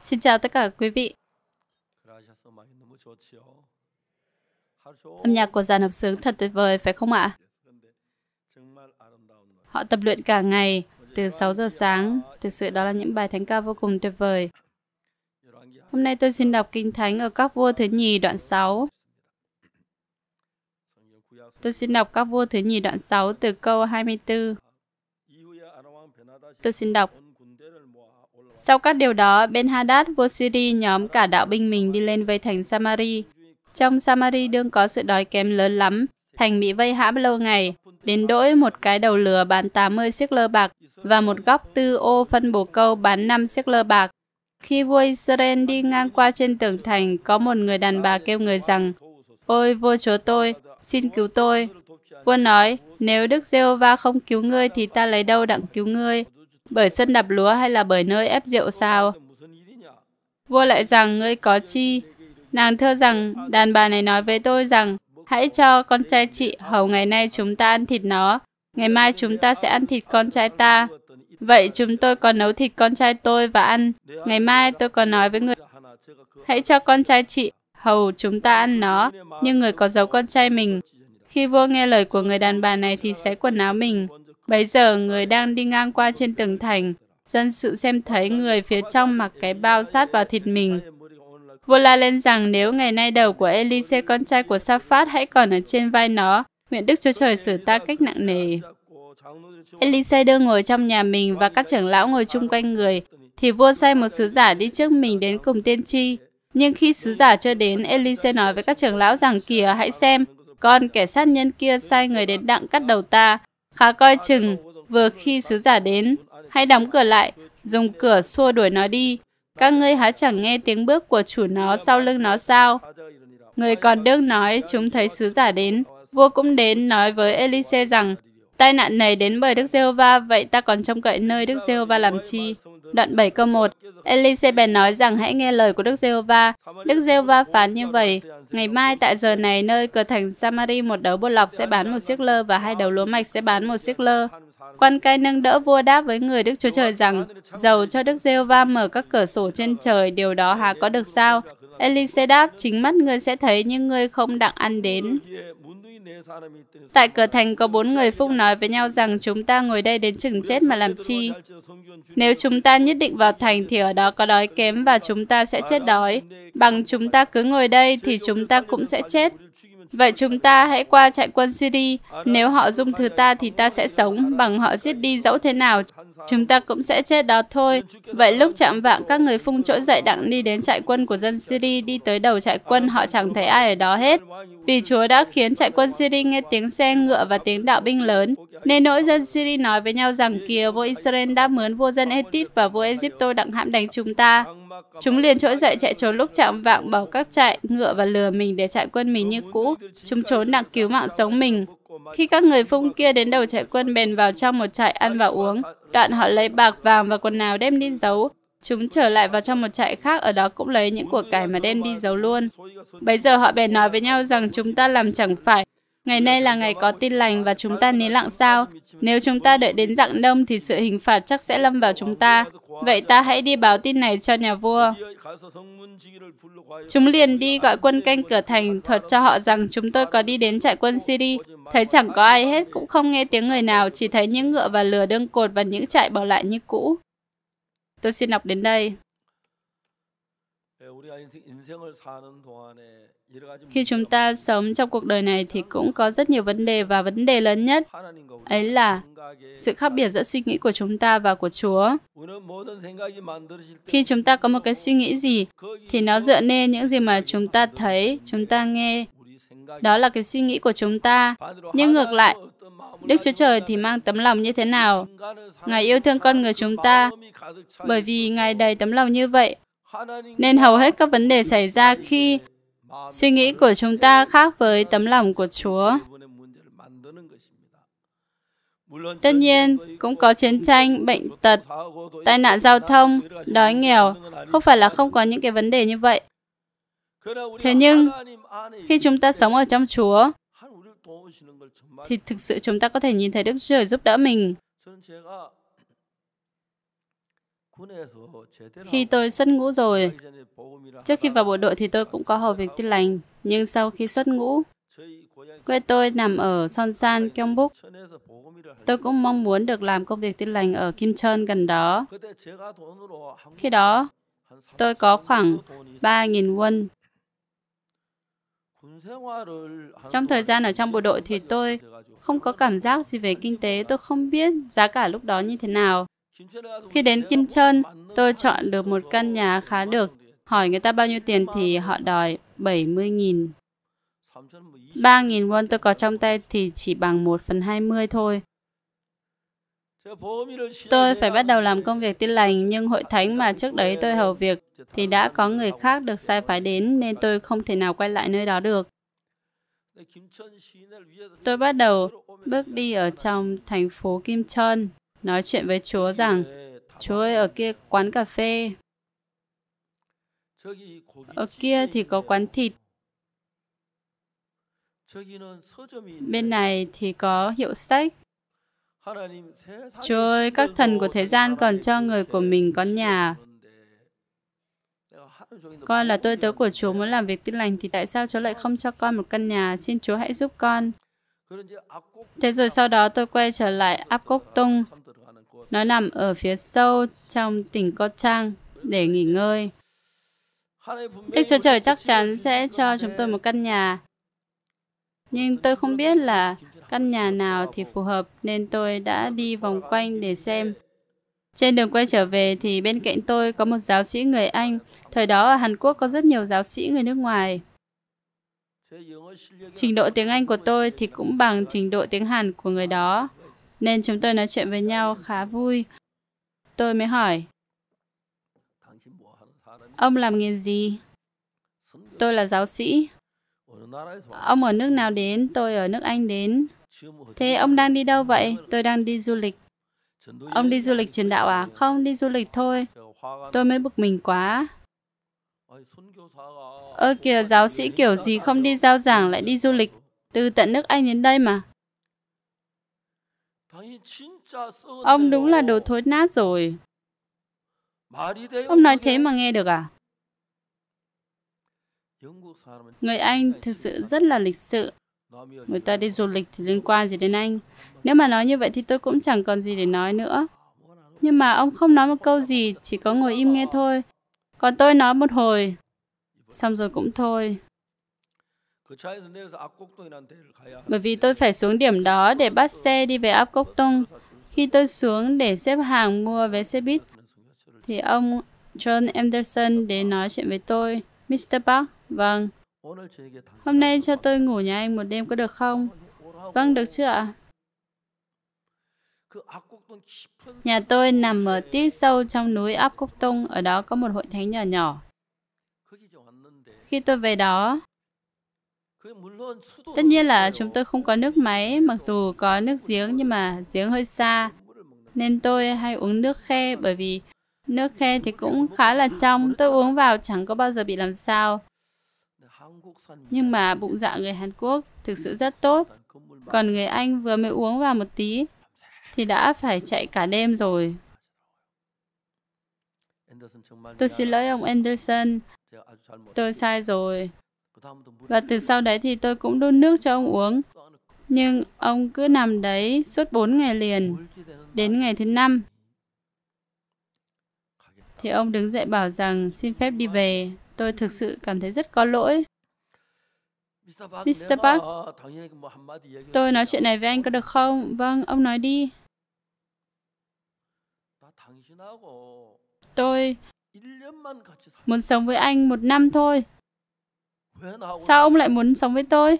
Xin chào tất cả quý vị. Âm nhạc của dàn hợp xướng thật tuyệt vời, phải không ạ? Họ tập luyện cả ngày, từ 6 giờ sáng. Thực sự đó là những bài thánh ca vô cùng tuyệt vời. Hôm nay tôi xin đọc Kinh Thánh ở các vua thứ nhì đoạn 6. Tôi xin đọc các vua thứ nhì đoạn 6 từ câu 24. Tôi xin đọc sau các điều đó, Ben Hadad vua Syri nhóm cả đạo binh mình đi lên vây thành Samari. Trong Samari đương có sự đói kém lớn lắm, thành bị vây hãm lâu ngày, đến đỗi một cái đầu lừa bán 80 siếc lơ bạc và một góc tư ô phân bổ câu bán 5 siếc lơ bạc. Khi vua Israel đi ngang qua trên tường thành, có một người đàn bà kêu người rằng, Ôi vua chúa tôi, xin cứu tôi. Vua nói, nếu Đức Giê-hô-va không cứu ngươi thì ta lấy đâu đặng cứu ngươi bởi sân đạp lúa hay là bởi nơi ép rượu sao? Vua lại rằng ngươi có chi? Nàng thơ rằng, đàn bà này nói với tôi rằng, hãy cho con trai chị hầu ngày nay chúng ta ăn thịt nó, ngày mai chúng ta sẽ ăn thịt con trai ta. Vậy chúng tôi còn nấu thịt con trai tôi và ăn. Ngày mai tôi còn nói với người, hãy cho con trai chị hầu chúng ta ăn nó, nhưng người có giấu con trai mình. Khi vua nghe lời của người đàn bà này thì xé quần áo mình. Bây giờ người đang đi ngang qua trên tường thành, dân sự xem thấy người phía trong mặc cái bao sát vào thịt mình. Vua la lên rằng nếu ngày nay đầu của Elise con trai của Safat hãy còn ở trên vai nó, nguyện Đức Chúa Trời xử ta cách nặng nề. Elise đưa ngồi trong nhà mình và các trưởng lão ngồi chung quanh người, thì vua sai một sứ giả đi trước mình đến cùng tiên tri. Nhưng khi sứ giả chưa đến, Elise nói với các trưởng lão rằng kìa hãy xem, con kẻ sát nhân kia sai người đến đặng cắt đầu ta, khá coi chừng vừa khi sứ giả đến hãy đóng cửa lại dùng cửa xua đuổi nó đi các ngươi há chẳng nghe tiếng bước của chủ nó sau lưng nó sao người còn đương nói chúng thấy sứ giả đến vua cũng đến nói với elise rằng Tai nạn này đến bởi Đức giê va vậy ta còn trông cậy nơi Đức giê va làm chi? Đoạn 7 câu 1 Elise bèn nói rằng hãy nghe lời của Đức giê va Đức giê va phán như vậy, ngày mai tại giờ này nơi cửa thành Samari một đấu bột lọc sẽ bán một chiếc lơ và hai đầu lúa mạch sẽ bán một chiếc lơ. Quan cai nâng đỡ vua đáp với người Đức Chúa Trời rằng, Dầu cho Đức giê va mở các cửa sổ trên trời, điều đó hà có được sao? Elise đáp, chính mắt ngươi sẽ thấy nhưng ngươi không đặng ăn đến. Tại cửa thành có bốn người phúc nói với nhau rằng chúng ta ngồi đây đến chừng chết mà làm chi. Nếu chúng ta nhất định vào thành thì ở đó có đói kém và chúng ta sẽ chết đói. Bằng chúng ta cứ ngồi đây thì chúng ta cũng sẽ chết. Vậy chúng ta hãy qua trại quân Syria, nếu họ dung thứ ta thì ta sẽ sống, bằng họ giết đi dẫu thế nào, chúng ta cũng sẽ chết đó thôi. Vậy lúc chạm vạng các người phung trỗi dậy đặng đi đến trại quân của dân Syria, đi tới đầu trại quân họ chẳng thấy ai ở đó hết, vì Chúa đã khiến trại quân Syria nghe tiếng xe ngựa và tiếng đạo binh lớn, nên nỗi dân Syria nói với nhau rằng kìa vua Israel đã mướn vua dân Ethiopia và vua Egypto đặng hãm đánh chúng ta. Chúng liền trỗi dậy chạy trốn lúc chạm vạng bỏ các trại, ngựa và lừa mình để chạy quân mình như cũ. Chúng trốn đặng cứu mạng sống mình. Khi các người phung kia đến đầu chạy quân bèn vào trong một trại ăn và uống, đoạn họ lấy bạc vàng và quần áo đem đi giấu, Chúng trở lại vào trong một trại khác ở đó cũng lấy những của cải mà đem đi giấu luôn. Bây giờ họ bèn nói với nhau rằng chúng ta làm chẳng phải, Ngày nay là ngày có tin lành và chúng ta nín lặng sao? Nếu chúng ta đợi đến dạng đông thì sự hình phạt chắc sẽ lâm vào chúng ta. Vậy ta hãy đi báo tin này cho nhà vua. Chúng liền đi gọi quân canh cửa thành, thuật cho họ rằng chúng tôi có đi đến trại quân Syria. Thấy chẳng có ai hết, cũng không nghe tiếng người nào, chỉ thấy những ngựa và lừa đương cột và những trại bỏ lại như cũ. Tôi xin đọc đến đây khi chúng ta sống trong cuộc đời này thì cũng có rất nhiều vấn đề và vấn đề lớn nhất ấy là sự khác biệt giữa suy nghĩ của chúng ta và của Chúa. Khi chúng ta có một cái suy nghĩ gì thì nó dựa nên những gì mà chúng ta thấy, chúng ta nghe. Đó là cái suy nghĩ của chúng ta. Nhưng ngược lại, Đức Chúa Trời thì mang tấm lòng như thế nào? Ngài yêu thương con người chúng ta bởi vì Ngài đầy tấm lòng như vậy. Nên hầu hết các vấn đề xảy ra khi Suy nghĩ của chúng ta khác với tấm lòng của Chúa. Tất nhiên, cũng có chiến tranh, bệnh tật, tai nạn giao thông, đói nghèo, không phải là không có những cái vấn đề như vậy. Thế nhưng, khi chúng ta sống ở trong Chúa, thì thực sự chúng ta có thể nhìn thấy Đức Chúa giúp đỡ mình. Khi tôi xuất ngũ rồi, trước khi vào bộ đội thì tôi cũng có hầu việc tin lành, nhưng sau khi xuất ngũ, quê tôi nằm ở Son Sonsan, Gyeongbuk. Tôi cũng mong muốn được làm công việc tin lành ở Kim Chơn gần đó. Khi đó, tôi có khoảng 3.000 won. Trong thời gian ở trong bộ đội thì tôi không có cảm giác gì về kinh tế, tôi không biết giá cả lúc đó như thế nào. Khi đến Kim Trơn, tôi chọn được một căn nhà khá được. Hỏi người ta bao nhiêu tiền thì họ đòi 70.000. 3.000 won tôi có trong tay thì chỉ bằng 1 phần 20 thôi. Tôi phải bắt đầu làm công việc tin lành, nhưng hội thánh mà trước đấy tôi hầu việc thì đã có người khác được sai phái đến nên tôi không thể nào quay lại nơi đó được. Tôi bắt đầu bước đi ở trong thành phố Kim Trơn nói chuyện với Chúa rằng, Chúa ơi, ở kia quán cà phê, ở kia thì có quán thịt, bên này thì có hiệu sách. Chúa ơi, các thần của thế gian còn cho người của mình có nhà. Con là tôi tớ của Chúa muốn làm việc tin lành thì tại sao Chúa lại không cho con một căn nhà? Xin Chúa hãy giúp con. Thế rồi sau đó tôi quay trở lại Áp Cốc Tung. Nó nằm ở phía sâu trong tỉnh Cốt Trang để nghỉ ngơi. Đức Chúa Trời chắc chắn sẽ cho chúng tôi một căn nhà. Nhưng tôi không biết là căn nhà nào thì phù hợp nên tôi đã đi vòng quanh để xem. Trên đường quay trở về thì bên cạnh tôi có một giáo sĩ người Anh. Thời đó ở Hàn Quốc có rất nhiều giáo sĩ người nước ngoài. Trình độ tiếng Anh của tôi thì cũng bằng trình độ tiếng Hàn của người đó nên chúng tôi nói chuyện với nhau khá vui. Tôi mới hỏi, ông làm nghề gì? Tôi là giáo sĩ. Ông ở nước nào đến? Tôi ở nước Anh đến. Thế ông đang đi đâu vậy? Tôi đang đi du lịch. Ông đi du lịch truyền đạo à? Không, đi du lịch thôi. Tôi mới bực mình quá. Ơ kìa, giáo sĩ kiểu gì không đi giao giảng lại đi du lịch. Từ tận nước Anh đến đây mà. Ông đúng là đồ thối nát rồi. Ông nói thế mà nghe được à? Người Anh thực sự rất là lịch sự. Người ta đi du lịch thì liên quan gì đến anh. Nếu mà nói như vậy thì tôi cũng chẳng còn gì để nói nữa. Nhưng mà ông không nói một câu gì, chỉ có ngồi im nghe thôi. Còn tôi nói một hồi, xong rồi cũng thôi. Bởi vì tôi phải xuống điểm đó để bắt xe đi về Abgoktung. Khi tôi xuống để xếp hàng mua vé xe buýt, thì ông John Anderson đến nói chuyện với tôi. Mr. Park, vâng. Hôm nay cho tôi ngủ nhà anh một đêm có được không? Vâng, được chưa ạ? Nhà tôi nằm ở tít sâu trong núi Áp Cúc Tung, ở đó có một hội thánh nhỏ nhỏ. Khi tôi về đó, Tất nhiên là chúng tôi không có nước máy, mặc dù có nước giếng nhưng mà giếng hơi xa. Nên tôi hay uống nước khe bởi vì nước khe thì cũng khá là trong, tôi uống vào chẳng có bao giờ bị làm sao. Nhưng mà bụng dạ người Hàn Quốc thực sự rất tốt. Còn người Anh vừa mới uống vào một tí thì đã phải chạy cả đêm rồi. Tôi xin lỗi ông Anderson. Tôi sai rồi. Và từ sau đấy thì tôi cũng đun nước cho ông uống. Nhưng ông cứ nằm đấy suốt 4 ngày liền. Đến ngày thứ năm thì ông đứng dậy bảo rằng xin phép đi về. Tôi thực sự cảm thấy rất có lỗi. Mr. Park, tôi nói chuyện này với anh có được không? Vâng, ông nói đi. Tôi muốn sống với anh một năm thôi. Sao ông lại muốn sống với tôi?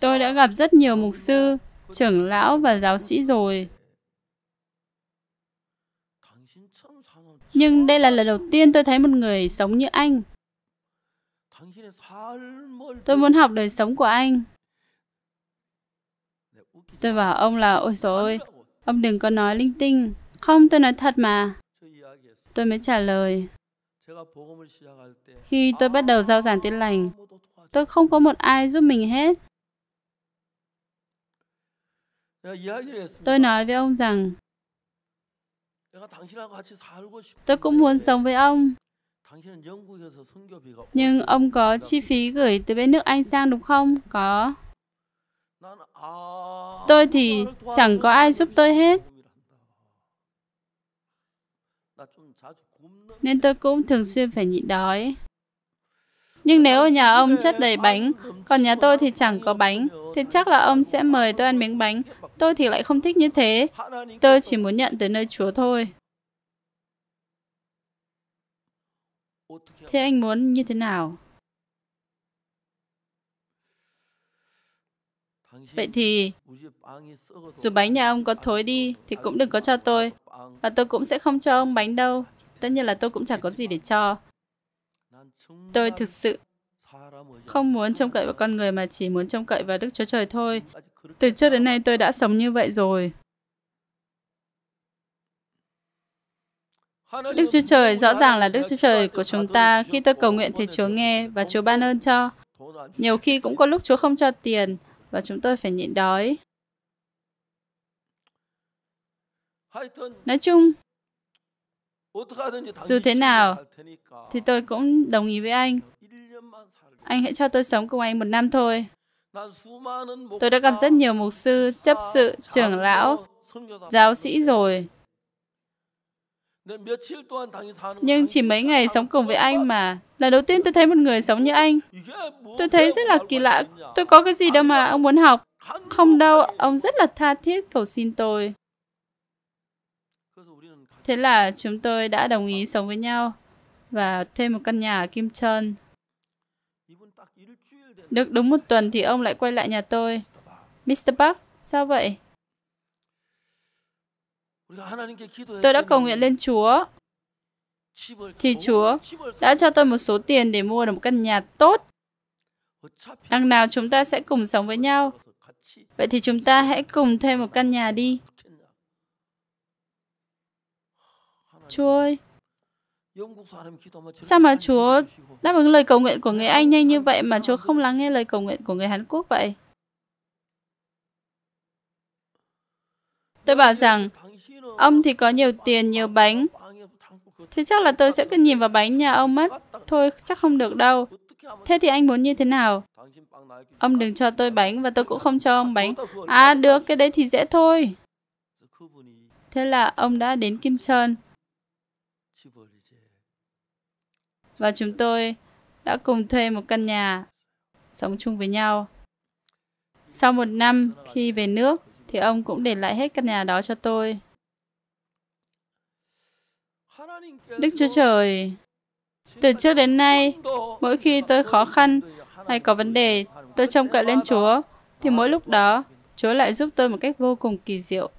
Tôi đã gặp rất nhiều mục sư, trưởng lão và giáo sĩ rồi. Nhưng đây là lần đầu tiên tôi thấy một người sống như anh. Tôi muốn học đời sống của anh. Tôi bảo ông là, ôi dồi ôi, ông đừng có nói linh tinh. Không, tôi nói thật mà. Tôi mới trả lời. Khi tôi bắt đầu giao giảng tin lành, tôi không có một ai giúp mình hết. Tôi nói với ông rằng tôi cũng muốn sống với ông. Nhưng ông có chi phí gửi từ bên nước Anh sang đúng không? Có. Tôi thì chẳng có ai giúp tôi hết. nên tôi cũng thường xuyên phải nhịn đói. Nhưng nếu nhà ông chất đầy bánh, còn nhà tôi thì chẳng có bánh, thì chắc là ông sẽ mời tôi ăn miếng bánh. Tôi thì lại không thích như thế. Tôi chỉ muốn nhận tới nơi Chúa thôi. Thế anh muốn như thế nào? Vậy thì, dù bánh nhà ông có thối đi thì cũng đừng có cho tôi, và tôi cũng sẽ không cho ông bánh đâu. Tất nhiên là tôi cũng chẳng có gì để cho. Tôi thực sự không muốn trông cậy vào con người mà chỉ muốn trông cậy vào Đức Chúa Trời thôi. Từ trước đến nay tôi đã sống như vậy rồi. Đức Chúa Trời rõ ràng là Đức Chúa Trời của chúng ta. Khi tôi cầu nguyện thì Chúa nghe và Chúa ban ơn cho. Nhiều khi cũng có lúc Chúa không cho tiền và chúng tôi phải nhịn đói. Nói chung, dù thế nào, thì tôi cũng đồng ý với anh. Anh hãy cho tôi sống cùng anh một năm thôi. Tôi đã gặp rất nhiều mục sư, chấp sự, trưởng lão, giáo sĩ rồi. Nhưng chỉ mấy ngày sống cùng với anh mà, lần đầu tiên tôi thấy một người sống như anh. Tôi thấy rất là kỳ lạ, tôi có cái gì đâu mà ông muốn học. Không đâu, ông rất là tha thiết cầu xin tôi. Thế là chúng tôi đã đồng ý sống với nhau và thuê một căn nhà ở Kim Trơn. Được đúng một tuần thì ông lại quay lại nhà tôi. Mr. Park, sao vậy? Tôi đã cầu nguyện lên Chúa. Thì Chúa đã cho tôi một số tiền để mua được một căn nhà tốt. Đằng nào chúng ta sẽ cùng sống với nhau. Vậy thì chúng ta hãy cùng thuê một căn nhà đi. Chúa ơi, sao mà Chúa đáp ứng lời cầu nguyện của người Anh nhanh như vậy mà Chúa không lắng nghe lời cầu nguyện của người Hàn Quốc vậy? Tôi bảo rằng, ông thì có nhiều tiền, nhiều bánh, thế chắc là tôi sẽ cứ nhìn vào bánh nhà ông mất. Thôi, chắc không được đâu. Thế thì anh muốn như thế nào? Ông đừng cho tôi bánh và tôi cũng không cho ông bánh. À, được, cái đấy thì dễ thôi. Thế là ông đã đến Kim Trơn. và chúng tôi đã cùng thuê một căn nhà sống chung với nhau. Sau một năm khi về nước thì ông cũng để lại hết căn nhà đó cho tôi. Đức Chúa Trời, từ trước đến nay, mỗi khi tôi khó khăn hay có vấn đề, tôi trông cậy lên Chúa, thì mỗi lúc đó, Chúa lại giúp tôi một cách vô cùng kỳ diệu.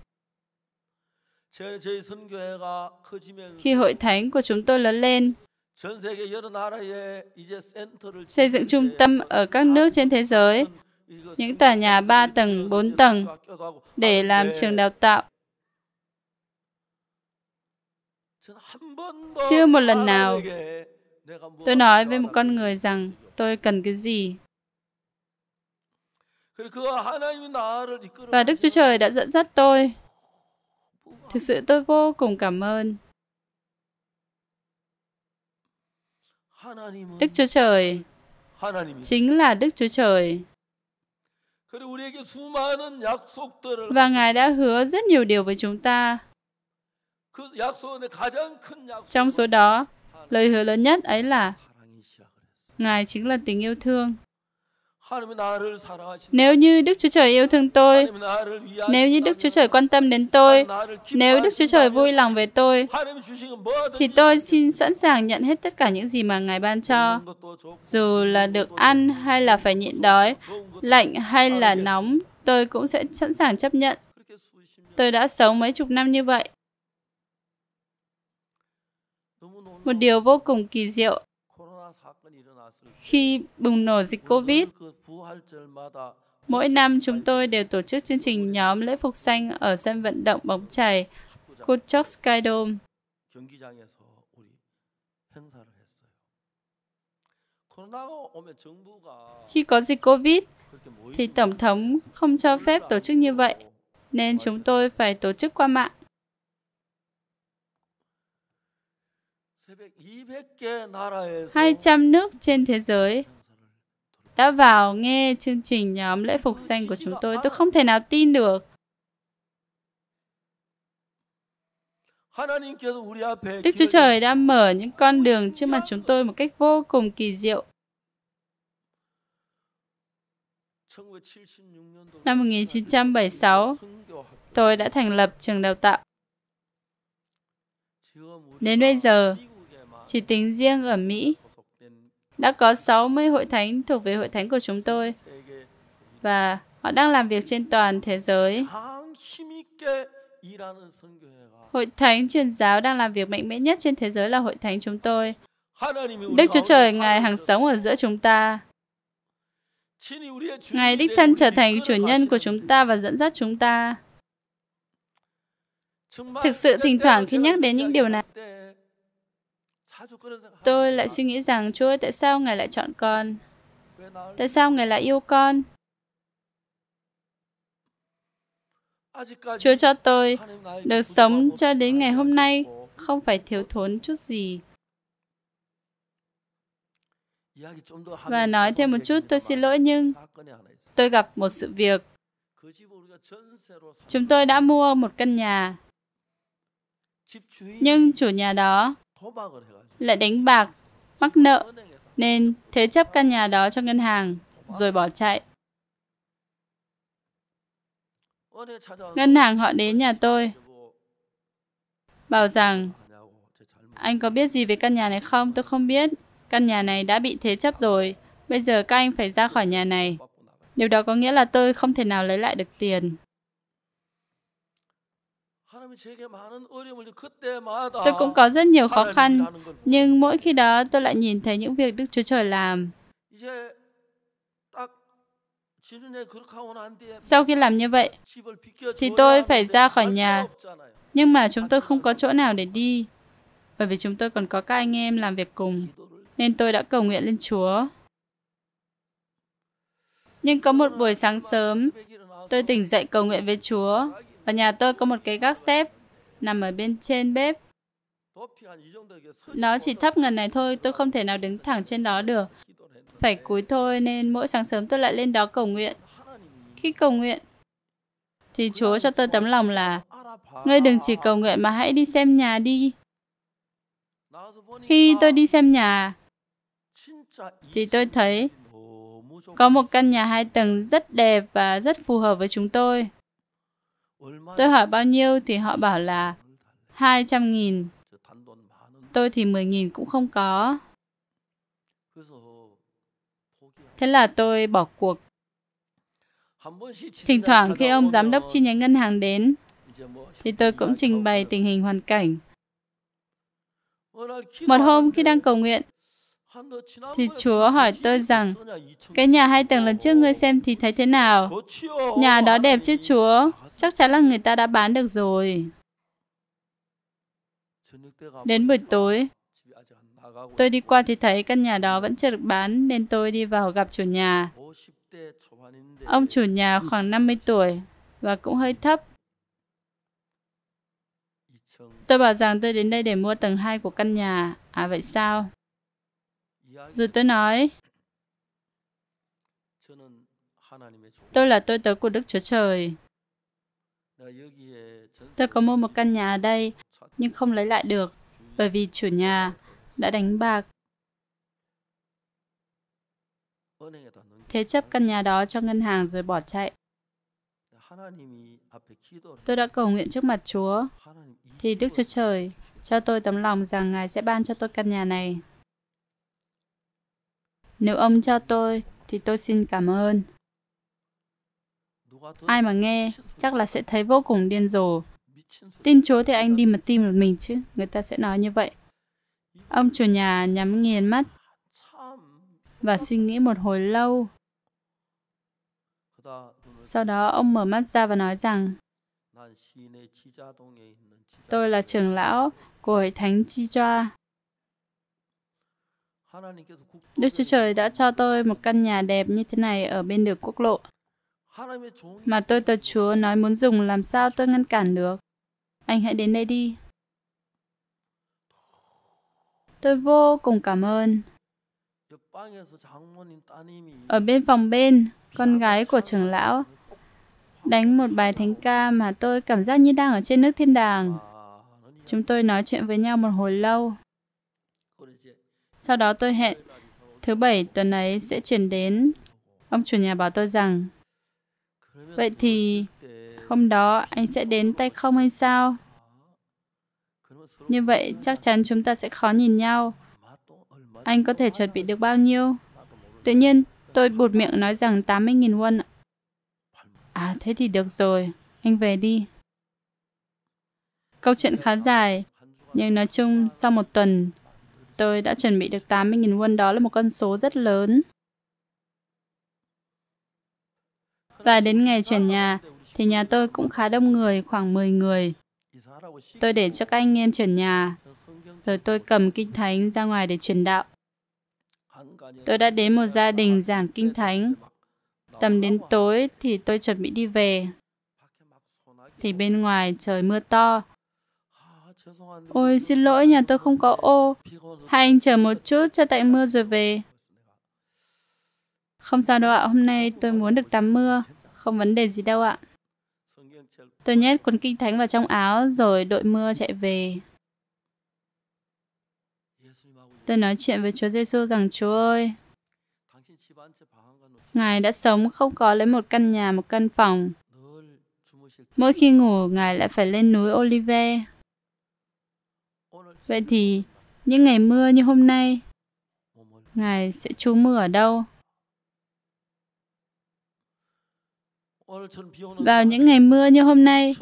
Khi hội thánh của chúng tôi lớn lên, xây dựng trung tâm ở các nước trên thế giới, những tòa nhà 3 tầng, 4 tầng để làm trường đào tạo. Chưa một lần nào tôi nói với một con người rằng tôi cần cái gì. Và Đức Chúa Trời đã dẫn dắt tôi. Thực sự tôi vô cùng cảm ơn. Đức Chúa Trời chính là Đức Chúa Trời. Và Ngài đã hứa rất nhiều điều với chúng ta. Trong số đó, lời hứa lớn nhất ấy là Ngài chính là tình yêu thương. Nếu như Đức Chúa Trời yêu thương tôi, nếu như Đức Chúa Trời quan tâm đến tôi, nếu Đức Chúa Trời vui lòng về tôi, thì tôi xin sẵn sàng nhận hết tất cả những gì mà Ngài ban cho. Dù là được ăn hay là phải nhịn đói, lạnh hay là nóng, tôi cũng sẽ sẵn sàng chấp nhận. Tôi đã sống mấy chục năm như vậy. Một điều vô cùng kỳ diệu khi bùng nổ dịch COVID, Mỗi năm chúng tôi đều tổ chức chương trình nhóm lễ phục xanh ở sân vận động bóng chày Kuchok Sky Dome. Khi có dịch COVID, thì Tổng thống không cho phép tổ chức như vậy, nên chúng tôi phải tổ chức qua mạng. hai trăm nước trên thế giới đã vào nghe chương trình nhóm à, lễ phục xanh của chúng tôi. Tôi không thể nào tin được. Đức Chúa Trời đã mở những con đường trước mặt chúng tôi một cách vô cùng kỳ diệu. Năm 1976, tôi đã thành lập trường đào tạo. Đến bây giờ, chỉ tính riêng ở Mỹ, đã có 60 hội thánh thuộc về hội thánh của chúng tôi và họ đang làm việc trên toàn thế giới. Hội thánh truyền giáo đang làm việc mạnh mẽ nhất trên thế giới là hội thánh chúng tôi. Đức Chúa Trời Ngài hàng sống ở giữa chúng ta. Ngài đích thân trở thành chủ nhân của chúng ta và dẫn dắt chúng ta. Thực sự thỉnh thoảng khi nhắc đến những điều này, Tôi lại suy nghĩ rằng, Chúa ơi, tại sao Ngài lại chọn con? Tại sao Ngài lại yêu con? Chúa cho tôi được sống cho đến ngày hôm nay không phải thiếu thốn chút gì. Và nói thêm một chút, tôi xin lỗi nhưng tôi gặp một sự việc. Chúng tôi đã mua một căn nhà, nhưng chủ nhà đó lại đánh bạc, mắc nợ, nên thế chấp căn nhà đó cho ngân hàng, rồi bỏ chạy. Ngân hàng họ đến nhà tôi, bảo rằng, anh có biết gì về căn nhà này không? Tôi không biết. Căn nhà này đã bị thế chấp rồi, bây giờ các anh phải ra khỏi nhà này. Điều đó có nghĩa là tôi không thể nào lấy lại được tiền. Tôi cũng có rất nhiều khó khăn, nhưng mỗi khi đó tôi lại nhìn thấy những việc Đức Chúa Trời làm. Sau khi làm như vậy, thì tôi phải ra khỏi nhà. Nhưng mà chúng tôi không có chỗ nào để đi, bởi vì chúng tôi còn có các anh em làm việc cùng, nên tôi đã cầu nguyện lên Chúa. Nhưng có một buổi sáng sớm, tôi tỉnh dậy cầu nguyện với Chúa ở nhà tôi có một cái gác xếp nằm ở bên trên bếp. Nó chỉ thấp ngần này thôi, tôi không thể nào đứng thẳng trên đó được. Phải cúi thôi nên mỗi sáng sớm tôi lại lên đó cầu nguyện. Khi cầu nguyện, thì Chúa cho tôi tấm lòng là Ngươi đừng chỉ cầu nguyện mà hãy đi xem nhà đi. Khi tôi đi xem nhà, thì tôi thấy có một căn nhà hai tầng rất đẹp và rất phù hợp với chúng tôi. Tôi hỏi bao nhiêu thì họ bảo là 200.000. Tôi thì 10.000 cũng không có. Thế là tôi bỏ cuộc. Thỉnh thoảng khi ông giám đốc chi nhánh ngân hàng đến, thì tôi cũng trình bày tình hình hoàn cảnh. Một hôm khi đang cầu nguyện, thì Chúa hỏi tôi rằng, cái nhà hai tầng lần trước ngươi xem thì thấy thế nào? Nhà đó đẹp chứ Chúa? Chắc chắn là người ta đã bán được rồi. Đến buổi tối, tôi đi qua thì thấy căn nhà đó vẫn chưa được bán nên tôi đi vào gặp chủ nhà. Ông chủ nhà khoảng 50 tuổi và cũng hơi thấp. Tôi bảo rằng tôi đến đây để mua tầng 2 của căn nhà. À vậy sao? Rồi tôi nói, tôi là tôi tớ của Đức Chúa Trời. Tôi có mua một căn nhà ở đây, nhưng không lấy lại được, bởi vì chủ nhà đã đánh bạc. Thế chấp căn nhà đó cho ngân hàng rồi bỏ chạy. Tôi đã cầu nguyện trước mặt Chúa, thì Đức Chúa Trời cho tôi tấm lòng rằng Ngài sẽ ban cho tôi căn nhà này. Nếu ông cho tôi, thì tôi xin cảm ơn. Ai mà nghe chắc là sẽ thấy vô cùng điên rồ. Tin Chúa thì anh đi mà tìm một mình chứ, người ta sẽ nói như vậy. Ông chủ nhà nhắm nghiền mắt và suy nghĩ một hồi lâu. Sau đó ông mở mắt ra và nói rằng Tôi là trưởng lão của hội thánh Chi Choa. Đức Chúa Trời đã cho tôi một căn nhà đẹp như thế này ở bên đường quốc lộ. Mà tôi tờ Chúa nói muốn dùng làm sao tôi ngăn cản được. Anh hãy đến đây đi. Tôi vô cùng cảm ơn. Ở bên phòng bên, con gái của trưởng lão đánh một bài thánh ca mà tôi cảm giác như đang ở trên nước thiên đàng. Chúng tôi nói chuyện với nhau một hồi lâu. Sau đó tôi hẹn thứ bảy tuần ấy sẽ chuyển đến. Ông chủ nhà bảo tôi rằng Vậy thì hôm đó anh sẽ đến tay không hay sao? Như vậy chắc chắn chúng ta sẽ khó nhìn nhau. Anh có thể chuẩn bị được bao nhiêu? Tự nhiên tôi buột miệng nói rằng 80.000 won. À thế thì được rồi, anh về đi. Câu chuyện khá dài, nhưng nói chung sau một tuần, tôi đã chuẩn bị được 80.000 won đó là một con số rất lớn. Và đến ngày chuyển nhà, thì nhà tôi cũng khá đông người, khoảng 10 người. Tôi để cho các anh em chuyển nhà, rồi tôi cầm kinh thánh ra ngoài để truyền đạo. Tôi đã đến một gia đình giảng kinh thánh. Tầm đến tối thì tôi chuẩn bị đi về. Thì bên ngoài trời mưa to. Ôi xin lỗi nhà tôi không có ô. Hai anh chờ một chút cho tại mưa rồi về. Không sao đâu ạ, hôm nay tôi muốn được tắm mưa. Không vấn đề gì đâu ạ. Tôi nhét cuốn kinh thánh vào trong áo rồi đội mưa chạy về. Tôi nói chuyện với Chúa Giêsu rằng Chúa ơi, Ngài đã sống không có lấy một căn nhà, một căn phòng. Mỗi khi ngủ, Ngài lại phải lên núi Olive. Vậy thì, những ngày mưa như hôm nay, Ngài sẽ trú mưa ở đâu? Vào những ngày mưa như hôm nay,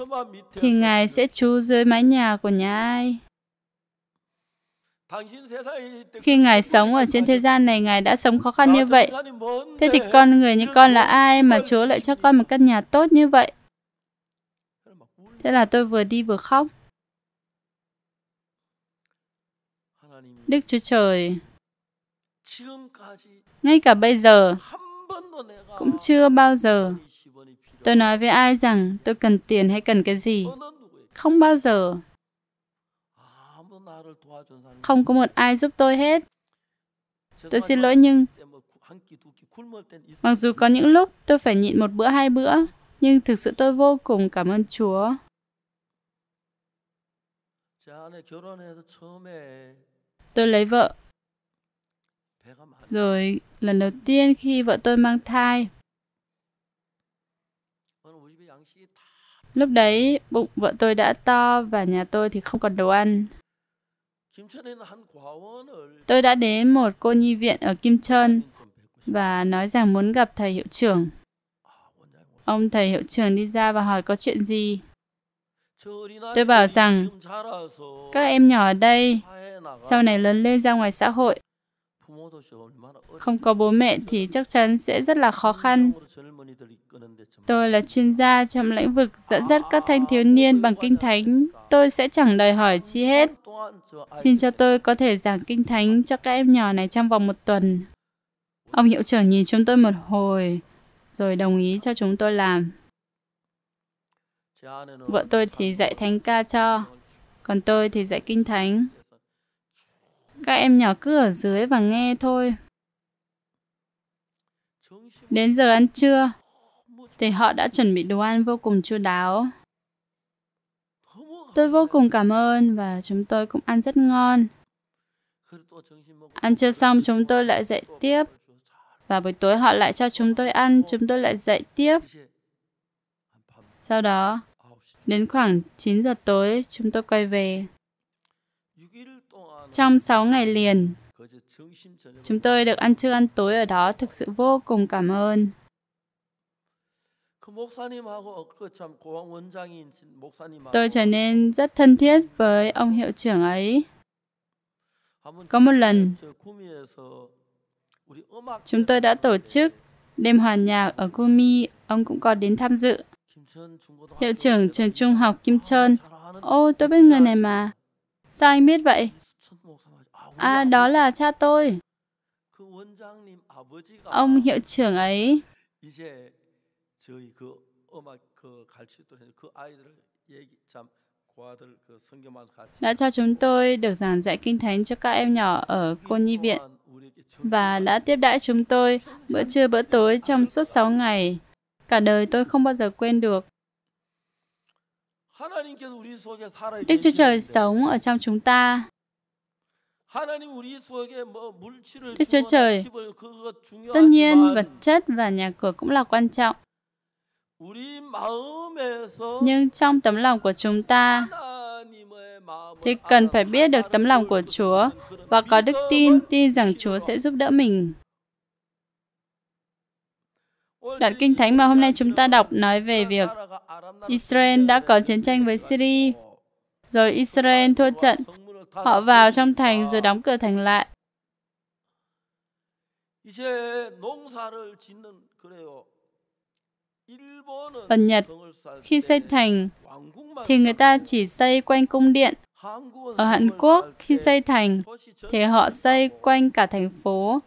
thì Ngài sẽ trú dưới mái nhà của nhà ai? Khi Ngài sống ở trên thế gian này, Ngài đã sống khó khăn như vậy. Thế thì con người như con là ai mà Chúa lại cho con một căn nhà tốt như vậy? Thế là tôi vừa đi vừa khóc. Đức Chúa Trời, ngay cả bây giờ, cũng chưa bao giờ Tôi nói với ai rằng tôi cần tiền hay cần cái gì? Không bao giờ. Không có một ai giúp tôi hết. Tôi xin lỗi nhưng mặc dù có những lúc tôi phải nhịn một bữa hai bữa, nhưng thực sự tôi vô cùng cảm ơn Chúa. Tôi lấy vợ. Rồi lần đầu tiên khi vợ tôi mang thai, Lúc đấy, bụng vợ tôi đã to và nhà tôi thì không còn đồ ăn. Tôi đã đến một cô nhi viện ở Kim Trơn và nói rằng muốn gặp thầy hiệu trưởng. Ông thầy hiệu trưởng đi ra và hỏi có chuyện gì. Tôi bảo rằng các em nhỏ ở đây sau này lớn lên ra ngoài xã hội không có bố mẹ thì chắc chắn sẽ rất là khó khăn Tôi là chuyên gia trong lĩnh vực dẫn dắt các thanh thiếu niên bằng kinh thánh. Tôi sẽ chẳng đòi hỏi chi hết. Xin cho tôi có thể giảng kinh thánh cho các em nhỏ này trong vòng một tuần. Ông hiệu trưởng nhìn chúng tôi một hồi, rồi đồng ý cho chúng tôi làm. Vợ tôi thì dạy thánh ca cho, còn tôi thì dạy kinh thánh. Các em nhỏ cứ ở dưới và nghe thôi. Đến giờ ăn trưa, thì họ đã chuẩn bị đồ ăn vô cùng chu đáo. Tôi vô cùng cảm ơn và chúng tôi cũng ăn rất ngon. Ăn chưa xong chúng tôi lại dậy tiếp. Và buổi tối họ lại cho chúng tôi ăn, chúng tôi lại dậy tiếp. Sau đó, đến khoảng 9 giờ tối, chúng tôi quay về. Trong 6 ngày liền, chúng tôi được ăn trưa ăn tối ở đó thực sự vô cùng cảm ơn. Tôi trở nên rất thân thiết với ông hiệu trưởng ấy. Có một lần, chúng tôi đã tổ chức đêm hòa nhạc ở Gumi, ông cũng có đến tham dự. Hiệu trưởng trường trung học Kim Trơn, ô tôi biết người này mà, sao anh biết vậy? À, đó là cha tôi. Ông hiệu trưởng ấy 저희 그 đã cho chúng tôi được giảng dạy kinh thánh cho các em nhỏ ở cô nhi viện và đã tiếp đãi chúng tôi bữa trưa bữa tối trong suốt 6 ngày. Cả đời tôi không bao giờ quên được. Đức Chúa Trời sống ở trong chúng ta. Đức Chúa Trời, tất nhiên vật chất và nhà cửa cũng là quan trọng. Nhưng trong tấm lòng của chúng ta thì cần phải biết được tấm lòng của Chúa và có đức tin, tin rằng Chúa sẽ giúp đỡ mình. Đoạn Kinh Thánh mà hôm nay chúng ta đọc nói về việc Israel đã có chiến tranh với Syria, rồi Israel thua trận, họ vào trong thành rồi đóng cửa thành lại. Ở Nhật, khi xây thành thì người ta chỉ xây quanh cung điện. Ở Hàn Quốc, khi xây thành thì họ xây quanh cả thành phố.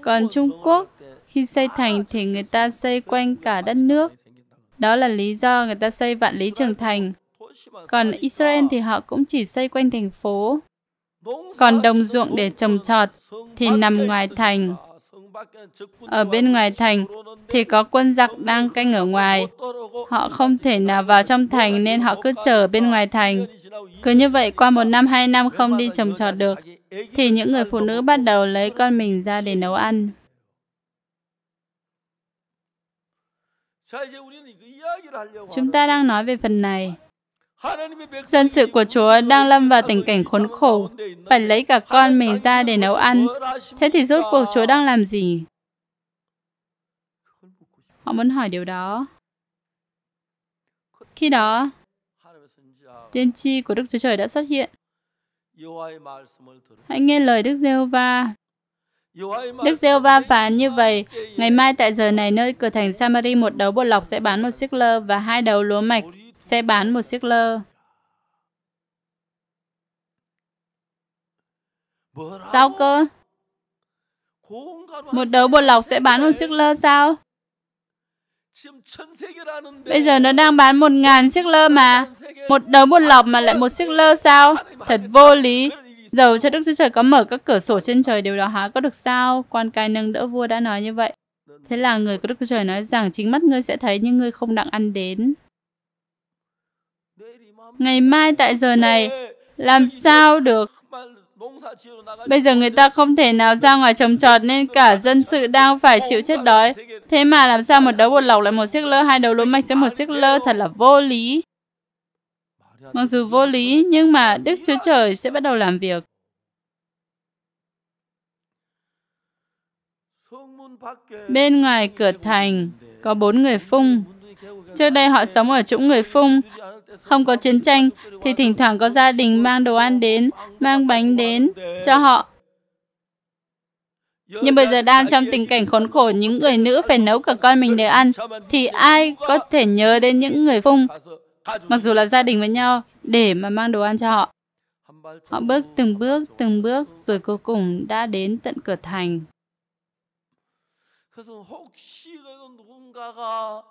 Còn Trung Quốc, khi xây thành thì người ta xây quanh cả đất nước. Đó là lý do người ta xây vạn lý trường thành. Còn Israel thì họ cũng chỉ xây quanh thành phố. Còn đồng ruộng để trồng trọt thì nằm ngoài thành. Ở bên ngoài thành thì có quân giặc đang canh ở ngoài. Họ không thể nào vào trong thành nên họ cứ chờ bên ngoài thành. Cứ như vậy qua một năm hai năm không đi trồng trọt được thì những người phụ nữ bắt đầu lấy con mình ra để nấu ăn. Chúng ta đang nói về phần này. Dân sự của Chúa đang lâm vào tình cảnh khốn khổ, phải lấy cả con mình ra để nấu ăn. Thế thì rốt cuộc Chúa đang làm gì? Họ muốn hỏi điều đó. Khi đó, tiên tri của Đức Chúa Trời đã xuất hiện. Hãy nghe lời Đức Giê-hô-va. Đức Giê-hô-va phán như vậy, ngày mai tại giờ này nơi cửa thành Samari một đấu bột lọc sẽ bán một xích lơ và hai đầu lúa mạch sẽ bán một chiếc lơ. Sao cơ? Một đấu bột lọc sẽ bán một chiếc lơ sao? Bây giờ nó đang bán một ngàn chiếc lơ mà. Một đấu bột lọc mà lại một chiếc lơ sao? Thật vô lý. Dầu cho Đức Chúa Trời có mở các cửa sổ trên trời điều đó há có được sao? Quan cai nâng đỡ vua đã nói như vậy. Thế là người của Đức Chúa Trời nói rằng chính mắt ngươi sẽ thấy nhưng ngươi không đặng ăn đến ngày mai tại giờ này. Làm sao được? Bây giờ người ta không thể nào ra ngoài trồng trọt nên cả dân sự đang phải chịu chết đói. Thế mà làm sao một đấu bột lọc lại một siếc lơ, hai đầu lúa mạch sẽ một siếc lơ thật là vô lý. Mặc dù vô lý nhưng mà Đức Chúa Trời sẽ bắt đầu làm việc. Bên ngoài cửa thành có bốn người phung. Trước đây họ sống ở chỗ người phung. Không có chiến tranh thì thỉnh thoảng có gia đình mang đồ ăn đến, mang bánh đến cho họ. Nhưng bây giờ đang trong tình cảnh khốn khổ những người nữ phải nấu cả con mình để ăn thì ai có thể nhớ đến những người phung mặc dù là gia đình với nhau để mà mang đồ ăn cho họ. Họ bước từng bước từng bước rồi cuối cùng đã đến tận cửa thành.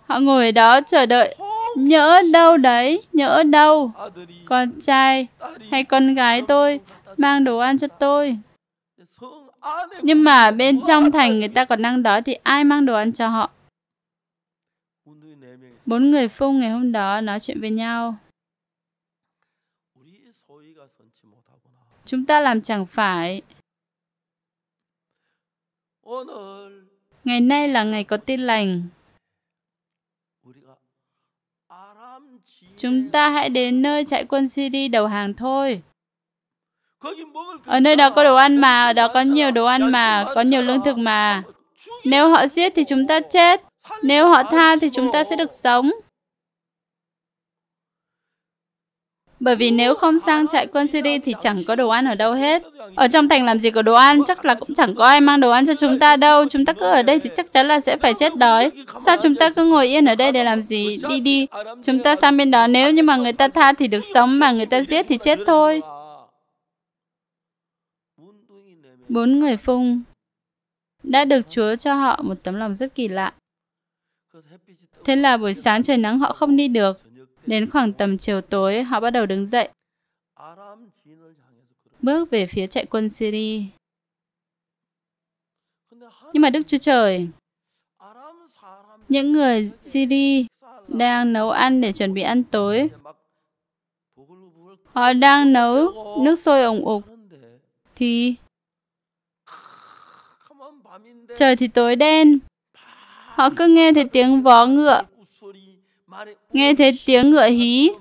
Họ ngồi đó chờ đợi nhỡ đâu đấy, nhỡ đâu. Con trai hay con gái tôi mang đồ ăn cho tôi. Nhưng mà bên trong thành người ta còn đang đói thì ai mang đồ ăn cho họ? Bốn người phu ngày hôm đó nói chuyện với nhau. Chúng ta làm chẳng phải. Ngày nay là ngày có tin lành. Chúng ta hãy đến nơi trại quân Syria đầu hàng thôi. Ở nơi đó có đồ ăn mà, ở đó có nhiều đồ ăn mà, có nhiều lương thực mà. Nếu họ giết thì chúng ta chết, nếu họ tha thì chúng ta sẽ được sống. Bởi vì nếu không sang trại quân Syria thì chẳng có đồ ăn ở đâu hết. Ở trong thành làm gì có đồ ăn, chắc là cũng chẳng có ai mang đồ ăn cho chúng ta đâu. Chúng ta cứ ở đây thì chắc chắn là sẽ phải chết đói. Sao chúng ta cứ ngồi yên ở đây để làm gì? Đi đi. Chúng ta sang bên đó nếu như mà người ta tha thì được sống, mà người ta giết thì chết thôi. Bốn người phung đã được Chúa cho họ một tấm lòng rất kỳ lạ. Thế là buổi sáng trời nắng họ không đi được, Đến khoảng tầm chiều tối, họ bắt đầu đứng dậy, bước về phía chạy quân Syria. Nhưng mà Đức Chúa Trời, những người Syria đang nấu ăn để chuẩn bị ăn tối. Họ đang nấu nước sôi ủng ục. Thì trời thì tối đen. Họ cứ nghe thấy tiếng vó ngựa nghe thấy tiếng ngựa hí,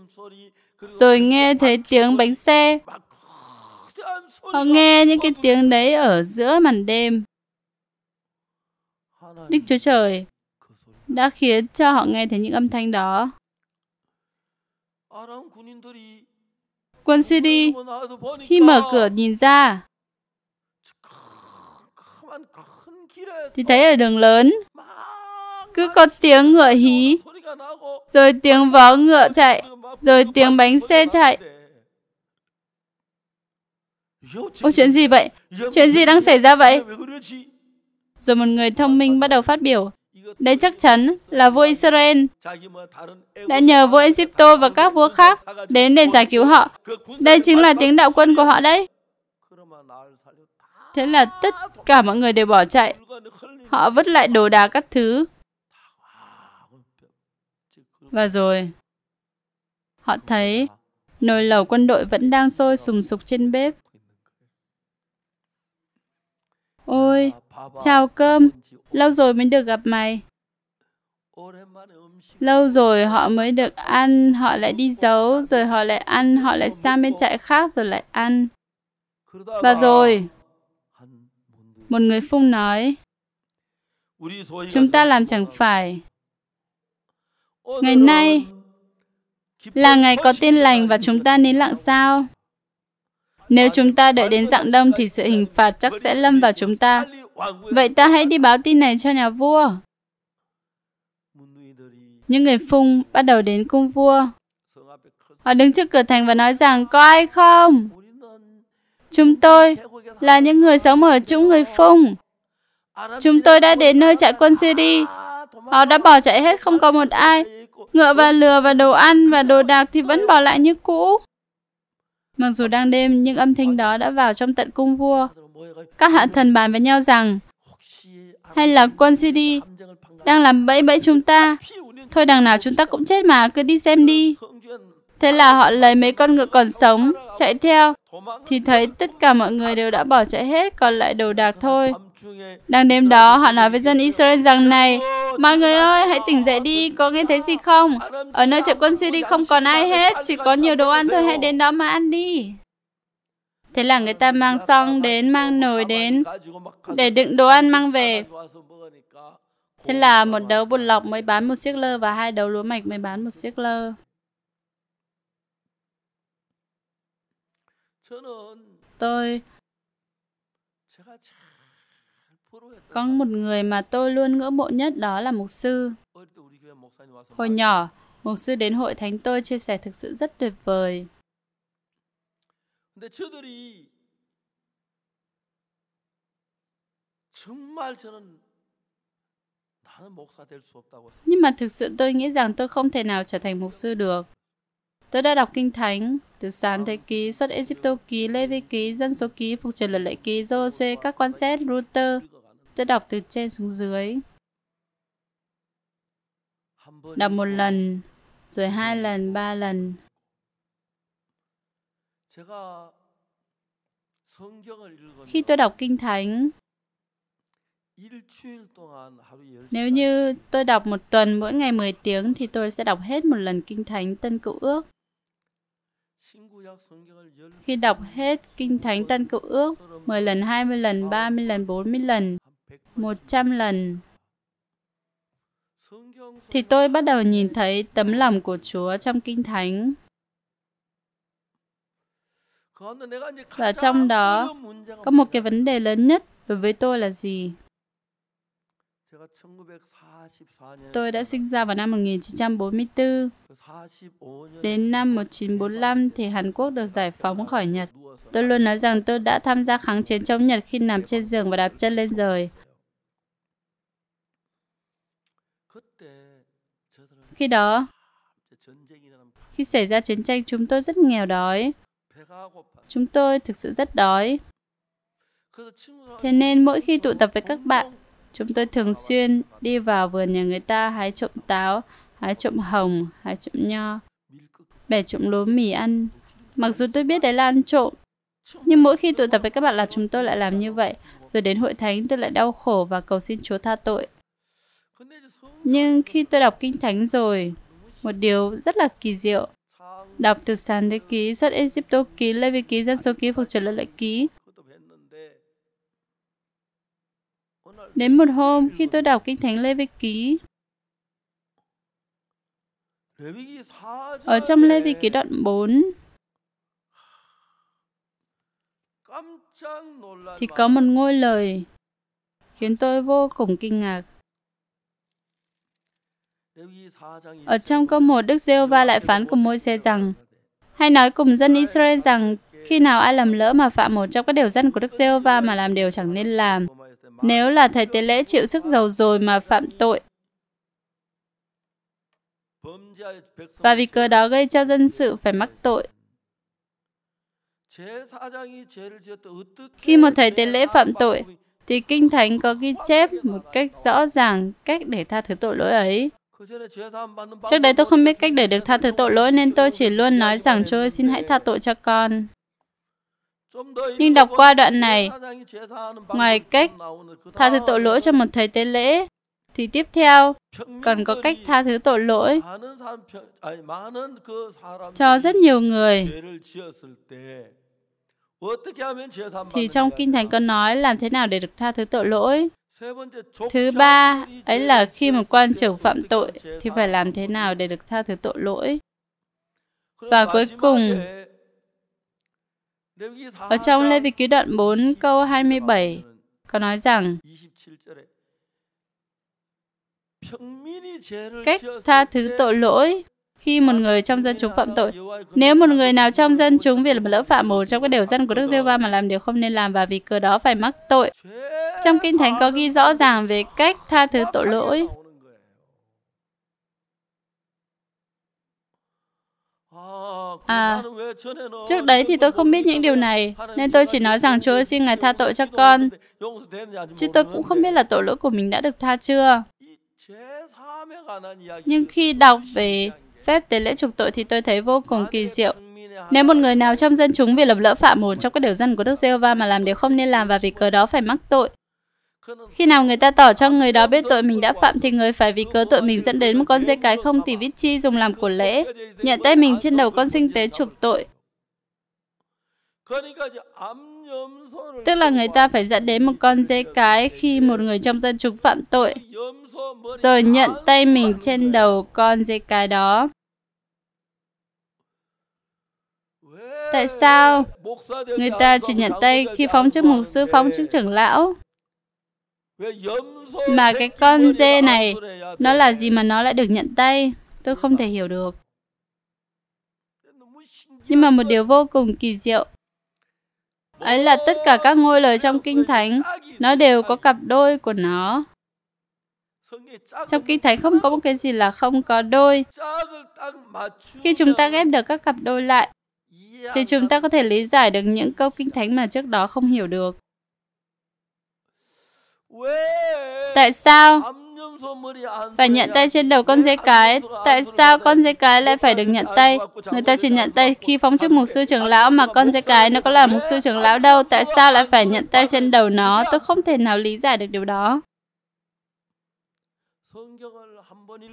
rồi nghe thấy tiếng bánh xe. Họ nghe những cái tiếng đấy ở giữa màn đêm. Đức Chúa Trời đã khiến cho họ nghe thấy những âm thanh đó. Quân Syri khi mở cửa nhìn ra thì thấy ở đường lớn cứ có tiếng ngựa hí rồi tiếng vó ngựa chạy, rồi tiếng bánh xe chạy. Ôi chuyện gì vậy? Chuyện gì đang xảy ra vậy? Rồi một người thông minh bắt đầu phát biểu. Đây chắc chắn là vua Israel đã nhờ vua Egypto và các vua khác đến để giải cứu họ. Đây chính là tiếng đạo quân của họ đấy. Thế là tất cả mọi người đều bỏ chạy. Họ vứt lại đồ đạc các thứ và rồi, họ thấy nồi lẩu quân đội vẫn đang sôi sùng sục trên bếp. Ôi, chào cơm, lâu rồi mới được gặp mày. Lâu rồi họ mới được ăn, họ lại đi giấu, rồi họ lại ăn, họ lại sang bên trại khác rồi lại ăn. Và rồi, một người phung nói, chúng ta làm chẳng phải Ngày nay là ngày có tin lành và chúng ta nên lặng sao? Nếu chúng ta đợi đến dạng đông thì sự hình phạt chắc sẽ lâm vào chúng ta. Vậy ta hãy đi báo tin này cho nhà vua. Những người phung bắt đầu đến cung vua. Họ đứng trước cửa thành và nói rằng có ai không? Chúng tôi là những người sống ở chỗ người phung. Chúng tôi đã đến nơi trại quân Syria. Họ đã bỏ chạy hết không có một ai. Ngựa và lừa và đồ ăn và đồ đạc thì vẫn bỏ lại như cũ. Mặc dù đang đêm, nhưng âm thanh đó đã vào trong tận cung vua. Các hạ thần bàn với nhau rằng, hay là quân Sidi đang làm bẫy bẫy chúng ta. Thôi đằng nào chúng ta cũng chết mà, cứ đi xem đi. Thế là họ lấy mấy con ngựa còn sống, chạy theo. Thì thấy tất cả mọi người đều đã bỏ chạy hết, còn lại đồ đạc thôi. Đang đêm đó, họ nói với dân Israel rằng này, Mọi người ơi, hãy tỉnh dậy đi, có nghe thấy gì không? Ở nơi trại quân Syria không còn ai hết, chỉ có nhiều đồ ăn thôi, hãy đến đó mà ăn đi. Thế là người ta mang xong đến, mang nồi đến, để đựng đồ ăn mang về. Thế là một đấu bột lọc mới bán một siếc lơ và hai đấu lúa mạch mới bán một siếc lơ. Tôi Có một người mà tôi luôn ngưỡng mộ nhất đó là mục sư. Hồi nhỏ, mục sư đến hội thánh tôi chia sẻ thực sự rất tuyệt vời. Nhưng mà thực sự tôi nghĩ rằng tôi không thể nào trở thành mục sư được. Tôi đã đọc kinh thánh, từ sáng thế ký, xuất Egypto ký, Lê Vi ký, dân số ký, phục truyền luật lệ ký, Jose, các quan xét, Router, Tôi đọc từ trên xuống dưới. Đọc một lần, rồi hai lần, ba lần. Khi tôi đọc Kinh Thánh, nếu như tôi đọc một tuần mỗi ngày 10 tiếng thì tôi sẽ đọc hết một lần Kinh Thánh Tân Cựu Ước. Khi đọc hết Kinh Thánh Tân Cựu Ước 10 lần, 20 lần, 30 lần, 40 lần 100 lần thì tôi bắt đầu nhìn thấy tấm lòng của Chúa trong Kinh Thánh. Và trong đó có một cái vấn đề lớn nhất đối với tôi là gì? Tôi đã sinh ra vào năm 1944. Đến năm 1945 thì Hàn Quốc được giải phóng khỏi Nhật. Tôi luôn nói rằng tôi đã tham gia kháng chiến chống Nhật khi nằm trên giường và đạp chân lên rời. Khi đó, khi xảy ra chiến tranh chúng tôi rất nghèo đói. Chúng tôi thực sự rất đói. Thế nên mỗi khi tụ tập với các bạn, chúng tôi thường xuyên đi vào vườn nhà người ta hái trộm táo, hái trộm hồng, hái trộm nho, bẻ trộm lúa mì ăn. Mặc dù tôi biết đấy là ăn trộm, nhưng mỗi khi tụ tập với các bạn là chúng tôi lại làm như vậy. Rồi đến hội thánh tôi lại đau khổ và cầu xin Chúa tha tội. Nhưng khi tôi đọc Kinh Thánh rồi, một điều rất là kỳ diệu. Đọc từ sàn thế ký, xuất Egypto ký, Lê Vi ký, dân số ký, phục trở lại lại ký. Đến một hôm, khi tôi đọc Kinh Thánh Lê Vi ký, ở trong Lê Vi ký đoạn 4, thì có một ngôi lời khiến tôi vô cùng kinh ngạc. Ở trong câu một Đức giê va lại phán cùng môi xe rằng, hay nói cùng dân Israel rằng, khi nào ai làm lỡ mà phạm một trong các điều dân của Đức giê va mà làm điều chẳng nên làm, nếu là thầy tế lễ chịu sức giàu rồi mà phạm tội, và vì cớ đó gây cho dân sự phải mắc tội. Khi một thầy tế lễ phạm tội, thì Kinh Thánh có ghi chép một cách rõ ràng cách để tha thứ tội lỗi ấy. Trước đây tôi không biết cách để được tha thứ tội lỗi nên tôi chỉ luôn nói rằng Chúa ơi xin hãy tha tội cho con. Nhưng đọc qua đoạn này, ngoài cách tha thứ tội lỗi cho một thầy tế lễ, thì tiếp theo cần có cách tha thứ tội lỗi cho rất nhiều người. Thì trong Kinh Thánh có nói làm thế nào để được tha thứ tội lỗi? Thứ ba, ấy là khi một quan trưởng phạm tội thì phải làm thế nào để được tha thứ tội lỗi. Và cuối cùng, ở trong Lê Vị Ký đoạn 4 câu 27 có nói rằng cách tha thứ tội lỗi khi một người trong dân chúng phạm tội. Nếu một người nào trong dân chúng vì lỡ phạm một trong các điều dân của Đức giê mà làm điều không nên làm và vì cớ đó phải mắc tội. Trong Kinh Thánh có ghi rõ ràng về cách tha thứ tội lỗi. À, trước đấy thì tôi không biết những điều này, nên tôi chỉ nói rằng Chúa ơi xin Ngài tha tội cho con. Chứ tôi cũng không biết là tội lỗi của mình đã được tha chưa. Nhưng khi đọc về phép tế lễ trục tội thì tôi thấy vô cùng kỳ diệu. Nếu một người nào trong dân chúng vì lập lỡ phạm một trong các điều dân của Đức giê va mà làm điều không nên làm và vì cớ đó phải mắc tội, khi nào người ta tỏ cho người đó biết tội mình đã phạm thì người phải vì cớ tội mình dẫn đến một con dê cái không tỉ vít chi dùng làm của lễ, nhận tay mình trên đầu con sinh tế trục tội. Tức là người ta phải dẫn đến một con dê cái khi một người trong dân chúng phạm tội rồi nhận tay mình trên đầu con dê cái đó. Tại sao người ta chỉ nhận tay khi phóng chức mục sư phóng chức trưởng lão? Mà cái con dê này, nó là gì mà nó lại được nhận tay? Tôi không thể hiểu được. Nhưng mà một điều vô cùng kỳ diệu ấy là tất cả các ngôi lời trong kinh thánh nó đều có cặp đôi của nó trong kinh thánh không có một cái gì là không có đôi. Khi chúng ta ghép được các cặp đôi lại, thì chúng ta có thể lý giải được những câu kinh thánh mà trước đó không hiểu được. Tại sao phải nhận tay trên đầu con dê cái? Tại sao con dê cái lại phải được nhận tay? Người ta chỉ nhận tay khi phóng chức mục sư trưởng lão mà con dê cái nó có là mục sư trưởng lão đâu. Tại sao lại phải nhận tay trên đầu nó? Tôi không thể nào lý giải được điều đó.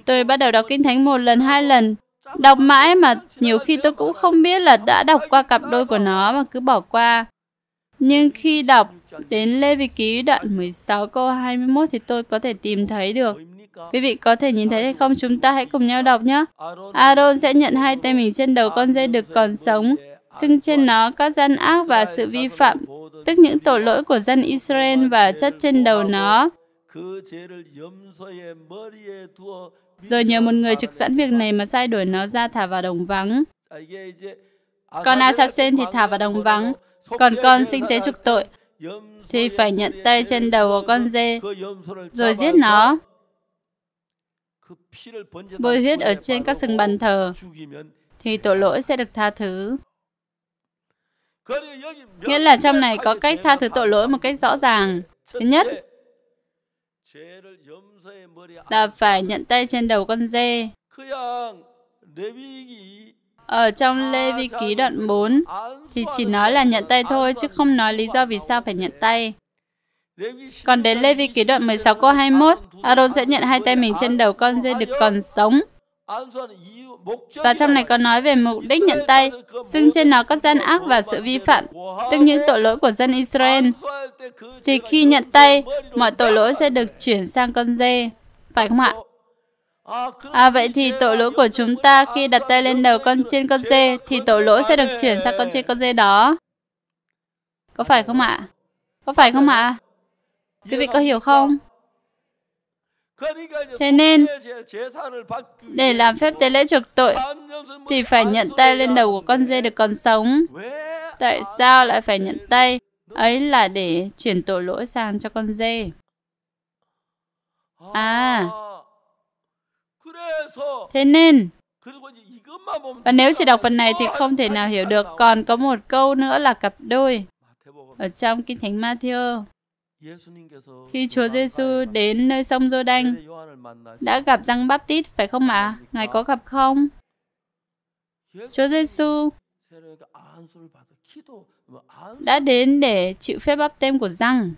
Tôi bắt đầu đọc Kinh Thánh một lần, hai lần, đọc mãi mà nhiều khi tôi cũng không biết là đã đọc qua cặp đôi của nó mà cứ bỏ qua. Nhưng khi đọc đến Lê Vi Ký đoạn 16 câu 21 thì tôi có thể tìm thấy được. Quý vị có thể nhìn thấy hay không? Chúng ta hãy cùng nhau đọc nhé. Aaron sẽ nhận hai tay mình trên đầu con dây được còn sống, xưng trên nó các gian ác và sự vi phạm, tức những tội lỗi của dân Israel và chất trên đầu nó. Rồi nhờ một người trực sẵn việc này mà sai đổi nó ra thả vào đồng vắng. Con assassin thì thả vào đồng vắng, còn con sinh tế trục tội thì phải nhận tay trên đầu của con dê rồi giết nó. Bôi huyết ở trên các sừng bàn thờ thì tội lỗi sẽ được tha thứ. Nghĩa là trong này có cách tha thứ tội lỗi một cách rõ ràng. Thứ nhất, là phải nhận tay trên đầu con dê. Ở trong Lê Vi Ký đoạn 4 thì chỉ nói là nhận tay thôi chứ không nói lý do vì sao phải nhận tay. Còn đến Lê Vi Ký đoạn 16 câu 21, Aaron sẽ nhận hai tay mình trên đầu con dê được còn sống. Và trong này có nói về mục đích nhận tay, xưng trên nó có gian ác và sự vi phạm, tức những tội lỗi của dân Israel. Thì khi nhận tay, mọi tội lỗi sẽ được chuyển sang con dê, phải không ạ? À, à vậy thì tội lỗi của chúng ta khi đặt tay lên đầu con trên con dê thì tội lỗi sẽ được chuyển sang con trên con dê đó. Có phải không ạ? Có phải không ạ? Quý vị có hiểu không? Thế nên, để làm phép tế lễ trực tội thì phải nhận tay lên đầu của con dê được còn sống. Tại sao lại phải nhận tay? Ấy là để chuyển tội lỗi sang cho con dê. À, thế nên, và nếu chỉ đọc phần này thì không thể nào hiểu được. Còn có một câu nữa là cặp đôi ở trong Kinh Thánh Matthew. Khi Chúa Giêsu đến nơi sông Giô Đanh, đã gặp răng báp tít, phải không ạ? À? Ngài có gặp không? Chúa Giêsu đã đến để chịu phép báp tem của răng.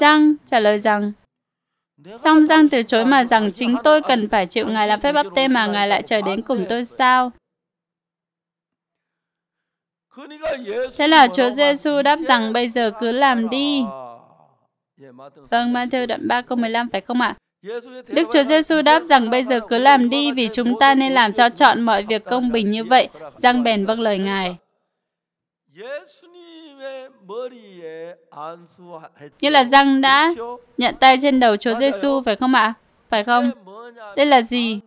Răng trả lời rằng, Song Giang từ chối mà rằng chính tôi cần phải chịu Ngài làm phép bắp tê mà Ngài lại chờ đến cùng tôi sao? Thế là Chúa Giêsu đáp rằng bây giờ cứ làm đi. Vâng, Matthew đoạn 3 câu 15 phải không ạ? Đức Chúa Giêsu đáp rằng bây giờ cứ làm đi vì chúng ta nên làm cho chọn mọi việc công bình như vậy, răng bèn vâng lời Ngài. Như là răng đã nhận tay trên đầu Chúa Giêsu phải không ạ? Phải không? Đây là gì?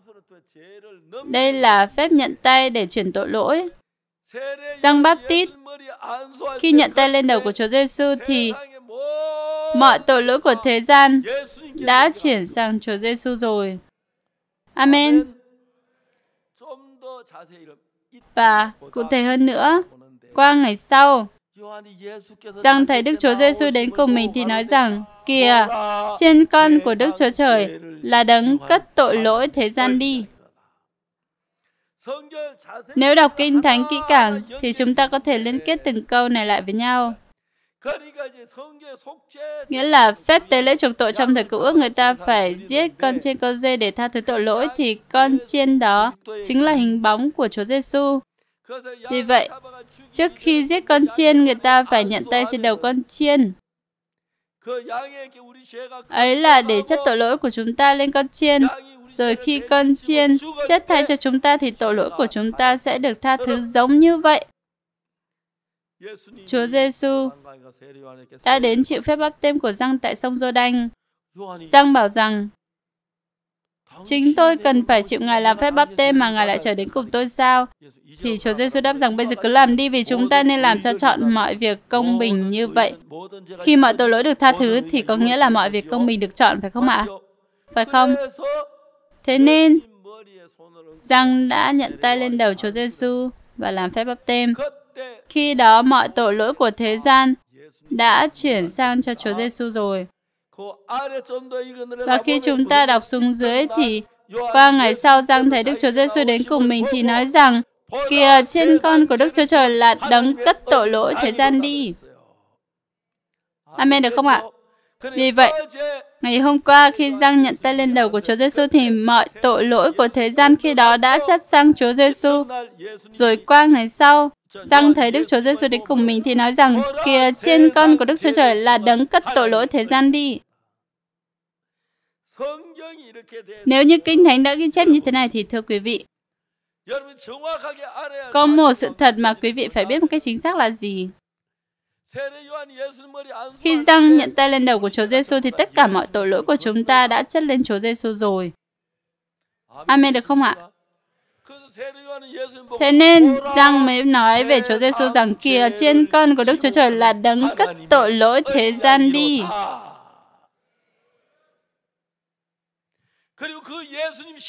Đây là phép nhận tay để chuyển tội lỗi. Răng baptít khi nhận tay lên đầu của Chúa Giêsu thì mọi tội lỗi của thế gian đã chuyển sang Chúa Giêsu rồi. Amen. Và cụ thể hơn nữa, qua ngày sau, rằng thấy Đức Chúa Giêsu đến cùng mình thì nói rằng, kìa, trên con của Đức Chúa Trời là đấng cất tội lỗi thế gian đi. Nếu đọc Kinh Thánh kỹ càng, thì chúng ta có thể liên kết từng câu này lại với nhau. Nghĩa là phép tế lễ chuộc tội trong thời cựu ước người ta phải giết con trên con dê để tha thứ tội lỗi thì con trên đó chính là hình bóng của Chúa Giêsu. Vì vậy, trước khi giết con chiên, người ta phải nhận tay trên đầu con chiên. Ấy là để chất tội lỗi của chúng ta lên con chiên. Rồi khi con chiên chết thay cho chúng ta thì tội lỗi của chúng ta sẽ được tha thứ giống như vậy. Chúa Giêsu đã đến chịu phép bắp tên của răng tại sông giô Răng bảo rằng, Chính tôi cần phải chịu Ngài làm phép bắp tên mà Ngài lại trở đến cùng tôi sao? Thì Chúa Giêsu đáp rằng bây giờ cứ làm đi vì chúng ta nên làm cho chọn mọi việc công bình như vậy. Khi mọi tội lỗi được tha thứ thì có nghĩa là mọi việc công bình được chọn phải không ạ? Phải không? Thế nên, răng đã nhận tay lên đầu Chúa Giêsu và làm phép bắp tên. Khi đó mọi tội lỗi của thế gian đã chuyển sang cho Chúa Giêsu rồi. Và khi chúng ta đọc xuống dưới thì qua ngày sau Giang thấy Đức Chúa Giêsu đến cùng mình thì nói rằng kìa trên con của Đức Chúa Trời là đấng cất tội lỗi thế gian đi. Amen được không ạ? Vì vậy, ngày hôm qua khi Giang nhận tay lên đầu của Chúa Giêsu thì mọi tội lỗi của thế gian khi đó đã chất sang Chúa Giêsu. Rồi qua ngày sau, rằng thấy Đức Chúa Giêsu đến cùng mình thì nói rằng kìa trên con của Đức Chúa Trời là đấng cất tội lỗi thế gian đi. Nếu như Kinh Thánh đã ghi chép như thế này thì thưa quý vị, có một sự thật mà quý vị phải biết một cách chính xác là gì. Khi răng nhận tay lên đầu của Chúa Giêsu thì tất cả mọi tội lỗi của chúng ta đã chất lên Chúa Giêsu rồi. Amen được không ạ? Thế nên rằng mới nói về Chúa Giêsu rằng kìa trên con của Đức Chúa Trời là đấng cất tội lỗi thế gian đi.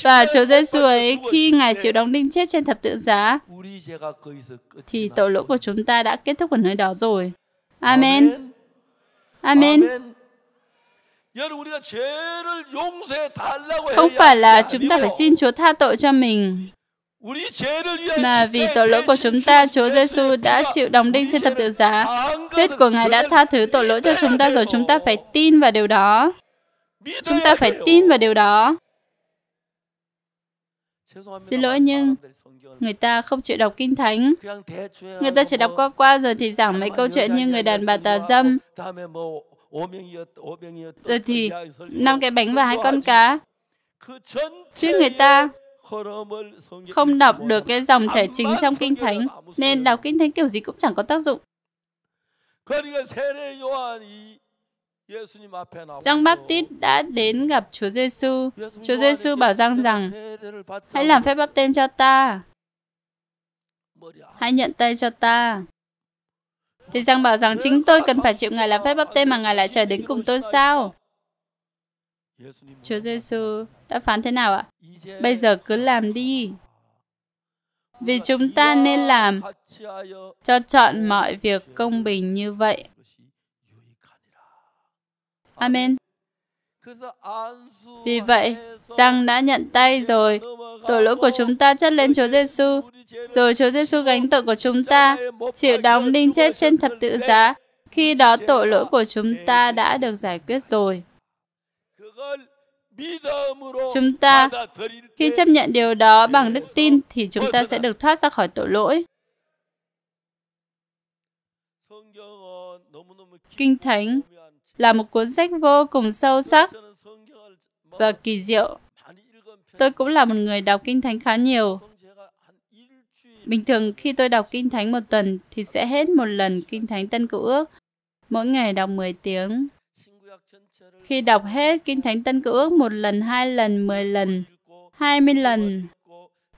Và Chúa Giêsu ấy khi Ngài chịu đóng đinh chết trên thập tự giá thì tội lỗi của chúng ta đã kết thúc ở nơi đó rồi. Amen. Amen. Không phải là chúng ta phải xin Chúa tha tội cho mình mà vì tội lỗi của chúng ta, Chúa Giêsu đã chịu đóng đinh trên thập tự giá. Huyết của Ngài đã tha thứ tội lỗi cho chúng ta rồi chúng ta phải tin vào điều đó. Chúng ta phải tin vào điều đó. Xin lỗi nhưng người ta không chịu đọc kinh thánh. Người ta chỉ đọc qua qua rồi thì giảng mấy câu chuyện như người đàn bà tà dâm. Rồi thì năm cái bánh và hai con cá. Chứ người ta không đọc được cái dòng trẻ chính trong Kinh Thánh, nên đọc Kinh Thánh kiểu gì cũng chẳng có tác dụng. Giăng Tít đã đến gặp Chúa Giêsu. Chúa Giêsu bảo Giăng rằng, hãy làm phép báp tên cho ta. Hãy nhận tay cho ta. Thì Giăng bảo rằng chính tôi cần phải chịu Ngài làm phép báp tên mà Ngài lại trở đến cùng tôi sao? Chúa Giêsu đã phán thế nào ạ? Bây giờ cứ làm đi. Vì chúng ta nên làm cho chọn mọi việc công bình như vậy. Amen. Vì vậy, rằng đã nhận tay rồi, tội lỗi của chúng ta chất lên Chúa Giêsu, rồi Chúa Giêsu gánh tội của chúng ta, chịu đóng đinh chết trên thập tự giá. Khi đó tội lỗi của chúng ta đã được giải quyết rồi. Chúng ta, khi chấp nhận điều đó bằng đức tin thì chúng ta sẽ được thoát ra khỏi tội lỗi. Kinh Thánh là một cuốn sách vô cùng sâu sắc và kỳ diệu. Tôi cũng là một người đọc Kinh Thánh khá nhiều. Bình thường khi tôi đọc Kinh Thánh một tuần thì sẽ hết một lần Kinh Thánh Tân Cựu Ước, mỗi ngày đọc 10 tiếng. Khi đọc hết Kinh Thánh Tân Cựu Ước một lần, hai lần, mười lần, hai mươi lần,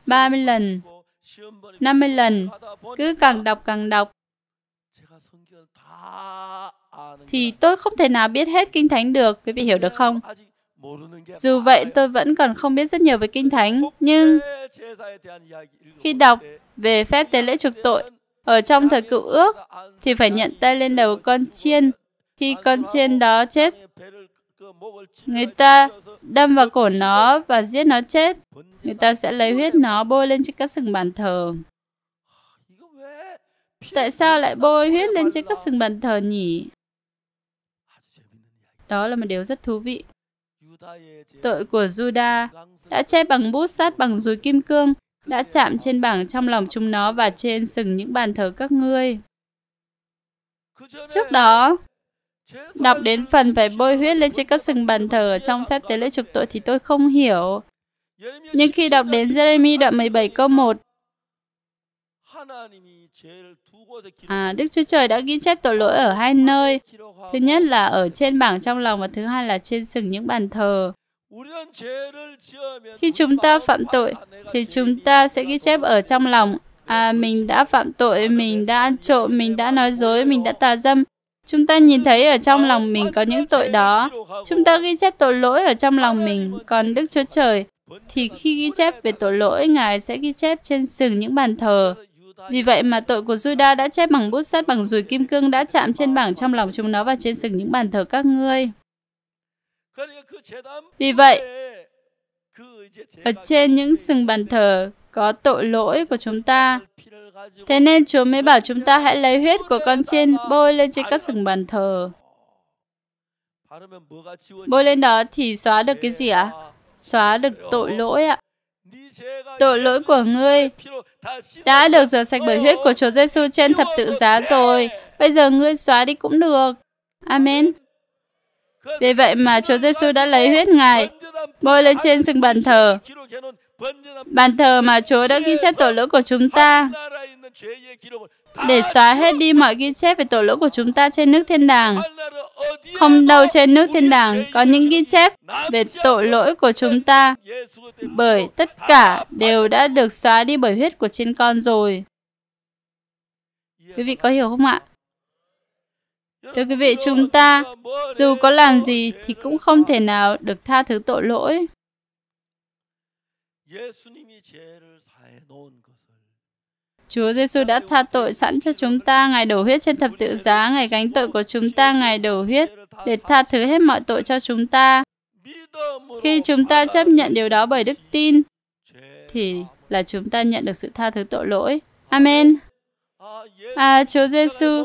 ba mươi lần, năm mươi lần, cứ càng đọc càng đọc, thì tôi không thể nào biết hết Kinh Thánh được, quý vị hiểu được không? Dù vậy, tôi vẫn còn không biết rất nhiều về Kinh Thánh, nhưng khi đọc về phép tế lễ trục tội ở trong thời cựu ước, thì phải nhận tay lên đầu con chiên. Khi con chiên đó chết người ta đâm vào cổ nó và giết nó chết. Người ta sẽ lấy huyết nó bôi lên trên các sừng bàn thờ. Tại sao lại bôi huyết lên trên các sừng bàn thờ nhỉ? Đó là một điều rất thú vị. Tội của Juda đã che bằng bút sắt bằng dùi kim cương, đã chạm trên bảng trong lòng chúng nó và trên sừng những bàn thờ các ngươi. Trước đó, Đọc đến phần phải bôi huyết lên trên các sừng bàn thờ ở trong phép tế lễ trục tội thì tôi không hiểu. Nhưng khi đọc đến Jeremy đoạn 17 câu 1, À, Đức Chúa Trời đã ghi chép tội lỗi ở hai nơi. Thứ nhất là ở trên bảng trong lòng và thứ hai là trên sừng những bàn thờ. Khi chúng ta phạm tội thì chúng ta sẽ ghi chép ở trong lòng. À, mình đã phạm tội, mình đã ăn trộm, mình đã nói dối, mình đã tà dâm, Chúng ta nhìn thấy ở trong lòng mình có những tội đó. Chúng ta ghi chép tội lỗi ở trong lòng mình. Còn Đức Chúa Trời thì khi ghi chép về tội lỗi, Ngài sẽ ghi chép trên sừng những bàn thờ. Vì vậy mà tội của Juda đã chép bằng bút sắt bằng dùi kim cương đã chạm trên bảng trong lòng chúng nó và trên sừng những bàn thờ các ngươi. Vì vậy, ở trên những sừng bàn thờ có tội lỗi của chúng ta Thế nên Chúa mới bảo chúng ta hãy lấy huyết của con chiên bôi lên trên các sừng bàn thờ. Bôi lên đó thì xóa được cái gì ạ? À? Xóa được tội lỗi ạ. À. Tội lỗi của ngươi đã được rửa sạch bởi huyết của Chúa Giêsu trên thập tự giá rồi. Bây giờ ngươi xóa đi cũng được. Amen. Vì vậy mà Chúa Giêsu đã lấy huyết Ngài bôi lên trên sừng bàn thờ Bàn thờ mà Chúa đã ghi chép tội lỗi của chúng ta để xóa hết đi mọi ghi chép về tội lỗi của chúng ta trên nước thiên đàng. Không đâu trên nước thiên đàng có những ghi chép về tội lỗi của chúng ta bởi tất cả đều đã được xóa đi bởi huyết của trên con rồi. Quý vị có hiểu không ạ? Thưa quý vị, chúng ta dù có làm gì thì cũng không thể nào được tha thứ tội lỗi. Chúa Giêsu đã tha tội sẵn cho chúng ta, Ngài đổ huyết trên thập tự giá, Ngài gánh tội của chúng ta, Ngài đổ huyết để tha thứ hết mọi tội cho chúng ta. Khi chúng ta chấp nhận điều đó bởi đức tin, thì là chúng ta nhận được sự tha thứ tội lỗi. Amen mà à, Chúa Giêsu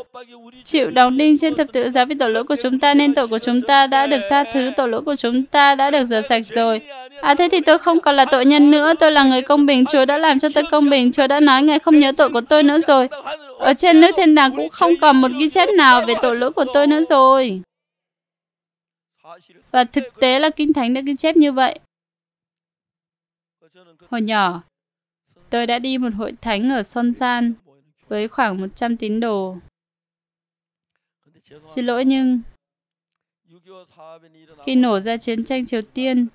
chịu đóng đinh trên thập tự giá vì tội lỗi của chúng ta nên tội của chúng ta đã được tha thứ, tội lỗi của chúng ta đã được rửa sạch rồi. À thế thì tôi không còn là tội nhân nữa, tôi là người công bình, Chúa đã làm cho tôi công bình, Chúa đã nói Ngài không nhớ tội của tôi nữa rồi. Ở trên nước thiên đàng cũng không còn một ghi chép nào về tội lỗi của tôi nữa rồi. Và thực tế là Kinh Thánh đã ghi chép như vậy. Hồi nhỏ, tôi đã đi một hội thánh ở Son San với khoảng 100 tín đồ. Xin lỗi nhưng khi nổ ra chiến tranh Triều Tiên,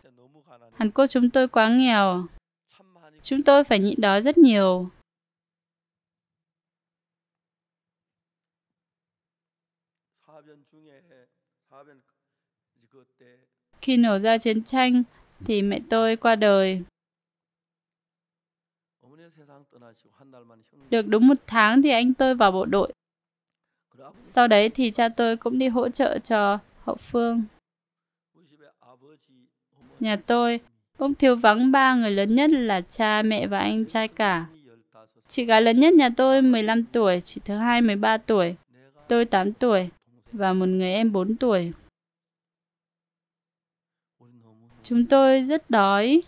Hàn Quốc chúng tôi quá nghèo. Chúng tôi phải nhịn đói rất nhiều. Khi nổ ra chiến tranh thì mẹ tôi qua đời. Được đúng một tháng thì anh tôi vào bộ đội. Sau đấy thì cha tôi cũng đi hỗ trợ cho hậu phương. Nhà tôi bỗng thiếu vắng ba người lớn nhất là cha, mẹ và anh trai cả. Chị gái lớn nhất nhà tôi 15 tuổi, chị thứ hai 13 tuổi, tôi 8 tuổi và một người em 4 tuổi. Chúng tôi rất đói.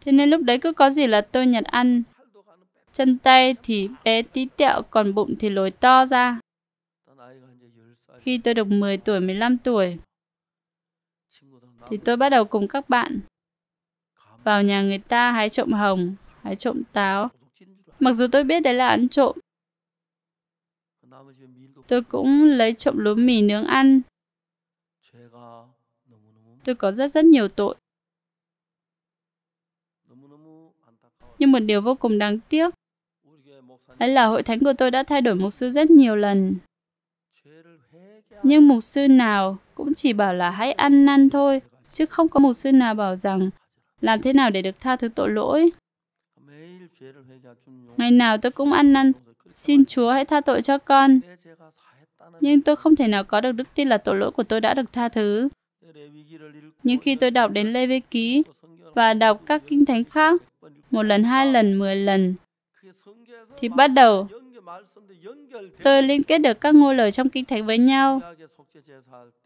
Thế nên lúc đấy cứ có gì là tôi nhặt ăn. Chân tay thì bé tí tẹo, còn bụng thì lồi to ra. Khi tôi được 10 tuổi, 15 tuổi, thì tôi bắt đầu cùng các bạn vào nhà người ta hái trộm hồng, hái trộm táo. Mặc dù tôi biết đấy là ăn trộm, tôi cũng lấy trộm lúa mì nướng ăn. Tôi có rất rất nhiều tội. nhưng một điều vô cùng đáng tiếc ấy là hội thánh của tôi đã thay đổi mục sư rất nhiều lần. Nhưng mục sư nào cũng chỉ bảo là hãy ăn năn thôi, chứ không có mục sư nào bảo rằng làm thế nào để được tha thứ tội lỗi. Ngày nào tôi cũng ăn năn, xin Chúa hãy tha tội cho con. Nhưng tôi không thể nào có được đức tin là tội lỗi của tôi đã được tha thứ. Nhưng khi tôi đọc đến Lê Vê Ký và đọc các kinh thánh khác, một lần, hai lần, mười lần, thì bắt đầu tôi liên kết được các ngôi lời trong kinh thánh với nhau.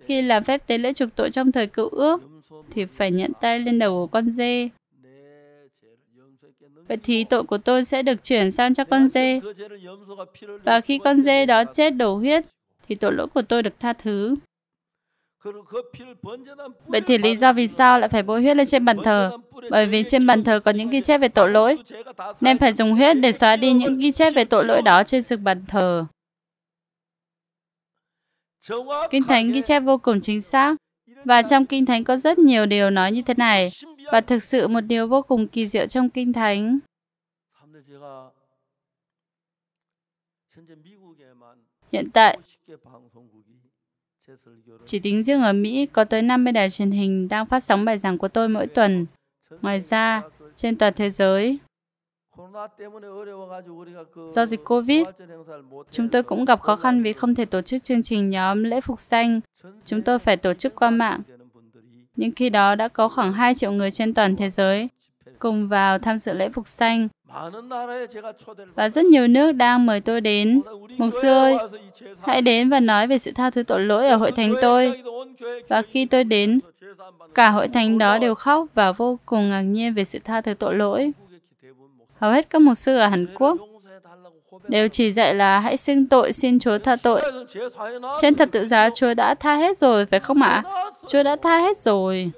Khi làm phép tế lễ trục tội trong thời cựu ước, thì phải nhận tay lên đầu của con dê. Vậy thì tội của tôi sẽ được chuyển sang cho con dê. Và khi con dê đó chết đổ huyết, thì tội lỗi của tôi được tha thứ. Vậy thì lý do vì sao lại phải bôi huyết lên trên bàn thờ? Bởi vì trên bàn thờ có những ghi chép về tội lỗi, nên phải dùng huyết để xóa đi những ghi chép về tội lỗi đó trên sừng bàn thờ. Kinh Thánh ghi chép vô cùng chính xác, và trong Kinh Thánh có rất nhiều điều nói như thế này, và thực sự một điều vô cùng kỳ diệu trong Kinh Thánh. Hiện tại, chỉ tính riêng ở Mỹ có tới 50 đài truyền hình đang phát sóng bài giảng của tôi mỗi tuần. Ngoài ra, trên toàn thế giới, do dịch Covid, chúng tôi cũng gặp khó khăn vì không thể tổ chức chương trình nhóm lễ phục xanh. Chúng tôi phải tổ chức qua mạng. Nhưng khi đó đã có khoảng 2 triệu người trên toàn thế giới cùng vào tham dự lễ phục xanh và rất nhiều nước đang mời tôi đến. Mục sư ơi, hãy đến và nói về sự tha thứ tội lỗi ở hội thánh tôi. Và khi tôi đến, cả hội thánh đó đều khóc và vô cùng ngạc nhiên về sự tha thứ tội lỗi. Hầu hết các mục sư ở Hàn Quốc đều chỉ dạy là hãy xưng tội xin Chúa tha tội. Trên thập tự giá Chúa đã tha hết rồi, phải không ạ? Chúa đã tha hết rồi.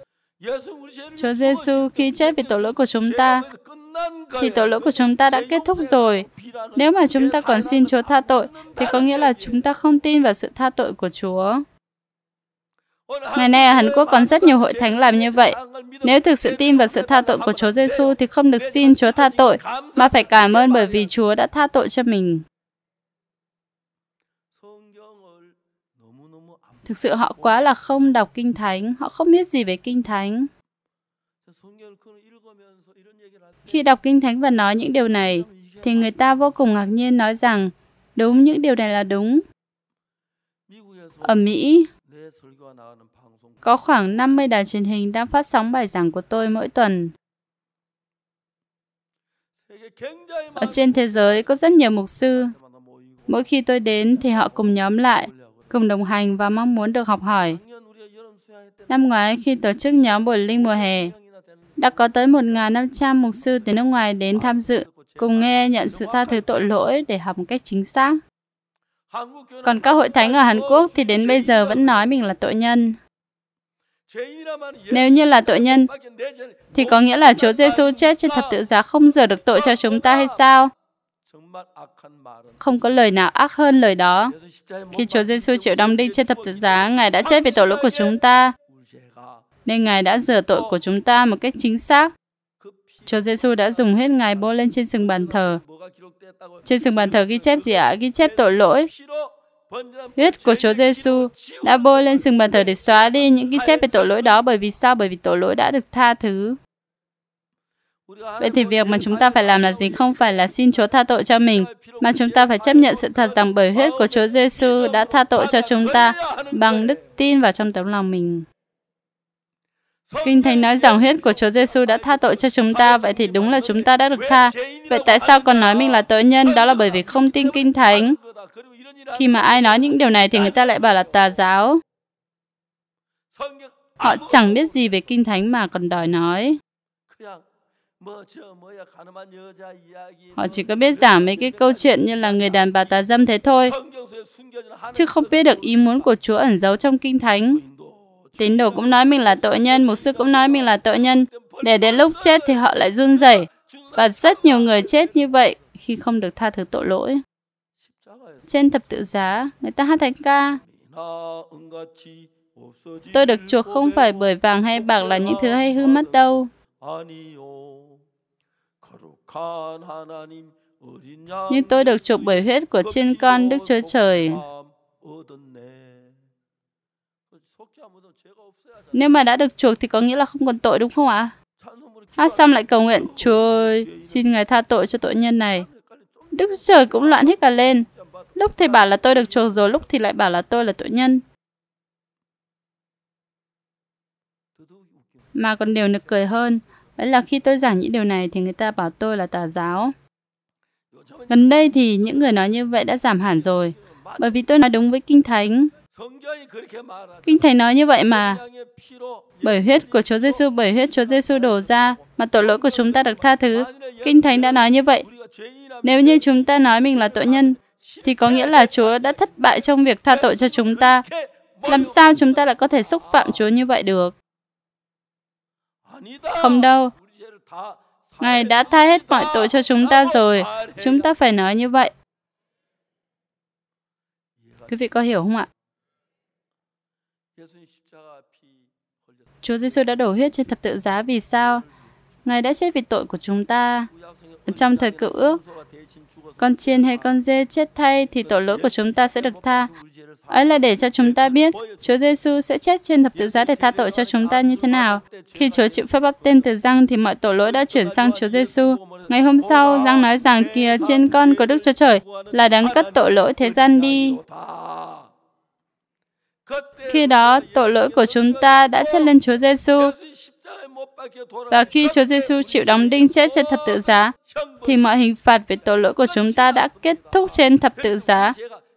Chúa Giêsu khi chết vì tội lỗi của chúng ta, thì tội lỗi của chúng ta đã kết thúc rồi. Nếu mà chúng ta còn xin Chúa tha tội, thì có nghĩa là chúng ta không tin vào sự tha tội của Chúa. Ngày nay ở Hàn Quốc còn rất nhiều hội thánh làm như vậy. Nếu thực sự tin vào sự tha tội của Chúa Giêsu thì không được xin Chúa tha tội, mà phải cảm ơn bởi vì Chúa đã tha tội cho mình. Thực sự họ quá là không đọc Kinh Thánh, họ không biết gì về Kinh Thánh. Khi đọc Kinh Thánh và nói những điều này, thì người ta vô cùng ngạc nhiên nói rằng đúng những điều này là đúng. Ở Mỹ, có khoảng 50 đài truyền hình đang phát sóng bài giảng của tôi mỗi tuần. Ở trên thế giới có rất nhiều mục sư. Mỗi khi tôi đến thì họ cùng nhóm lại, cùng đồng hành và mong muốn được học hỏi. Năm ngoái khi tổ chức nhóm buổi linh mùa hè, đã có tới 1.500 mục sư từ nước ngoài đến tham dự, cùng nghe nhận sự tha thứ tội lỗi để học một cách chính xác. Còn các hội thánh ở Hàn Quốc thì đến bây giờ vẫn nói mình là tội nhân. Nếu như là tội nhân, thì có nghĩa là Chúa Giêsu chết trên thập tự giá không rửa được tội cho chúng ta hay sao? Không có lời nào ác hơn lời đó. Khi Chúa Giêsu chịu đóng đinh trên thập tự giá, Ngài đã chết vì tội lỗi của chúng ta nên Ngài đã rửa tội của chúng ta một cách chính xác. Chúa Giêsu đã dùng hết Ngài bôi lên trên sừng bàn thờ. Trên sừng bàn thờ ghi chép gì ạ? À? Ghi chép tội lỗi. Huyết của Chúa Giêsu đã bôi lên sừng bàn thờ để xóa đi những ghi chép về tội lỗi đó bởi vì sao? Bởi vì tội lỗi đã được tha thứ. Vậy thì việc mà chúng ta phải làm là gì? Không phải là xin Chúa tha tội cho mình, mà chúng ta phải chấp nhận sự thật rằng bởi huyết của Chúa Giêsu đã tha tội cho chúng ta bằng đức tin vào trong tấm lòng mình. Kinh Thánh nói rằng huyết của Chúa Giêsu đã tha tội cho chúng ta, vậy thì đúng là chúng ta đã được tha. Vậy tại sao còn nói mình là tội nhân? Đó là bởi vì không tin Kinh Thánh. Khi mà ai nói những điều này thì người ta lại bảo là tà giáo. Họ chẳng biết gì về Kinh Thánh mà còn đòi nói. Họ chỉ có biết giảng mấy cái câu chuyện như là người đàn bà tà dâm thế thôi, chứ không biết được ý muốn của Chúa ẩn giấu trong Kinh Thánh. Tín đồ cũng nói mình là tội nhân, mục sư cũng nói mình là tội nhân. Để đến lúc chết thì họ lại run rẩy. Và rất nhiều người chết như vậy khi không được tha thứ tội lỗi. Trên thập tự giá, người ta hát thánh ca. Tôi được chuộc không phải bởi vàng hay bạc là những thứ hay hư mất đâu. Nhưng tôi được chuộc bởi huyết của thiên con Đức Chúa Trời. Nếu mà đã được chuộc thì có nghĩa là không còn tội đúng không ạ? À? Hát xong lại cầu nguyện, Chúa ơi, xin Ngài tha tội cho tội nhân này. Đức Trời cũng loạn hết cả lên. Lúc thì bảo là tôi được chuộc rồi, lúc thì lại bảo là tôi là tội nhân. Mà còn điều nực cười hơn, đấy là khi tôi giảng những điều này thì người ta bảo tôi là tà giáo. Gần đây thì những người nói như vậy đã giảm hẳn rồi, bởi vì tôi nói đúng với Kinh Thánh. Kinh Thánh nói như vậy mà. Bởi huyết của Chúa Giêsu, bởi huyết Chúa Giêsu đổ ra mà tội lỗi của chúng ta được tha thứ. Kinh Thánh đã nói như vậy. Nếu như chúng ta nói mình là tội nhân, thì có nghĩa là Chúa đã thất bại trong việc tha tội cho chúng ta. Làm sao chúng ta lại có thể xúc phạm Chúa như vậy được? Không đâu. Ngài đã tha hết mọi tội cho chúng ta rồi. Chúng ta phải nói như vậy. Quý vị có hiểu không ạ? Chúa Giêsu đã đổ huyết trên thập tự giá vì sao? Ngài đã chết vì tội của chúng ta. Trong thời cựu ước, con chiên hay con dê chết thay thì tội lỗi của chúng ta sẽ được tha. Ấy là để cho chúng ta biết Chúa Giêsu sẽ chết trên thập tự giá để tha tội cho chúng ta như thế nào. Khi Chúa chịu phép bắp tên từ răng thì mọi tội lỗi đã chuyển sang Chúa Giêsu. Ngày hôm sau, răng nói rằng kìa trên con của Đức Chúa Trời là đáng cất tội lỗi thế gian đi. Khi đó, tội lỗi của chúng ta đã chất lên Chúa Giêsu. Và khi Chúa Giêsu chịu đóng đinh chết trên thập tự giá, thì mọi hình phạt về tội lỗi của chúng ta đã kết thúc trên thập tự giá.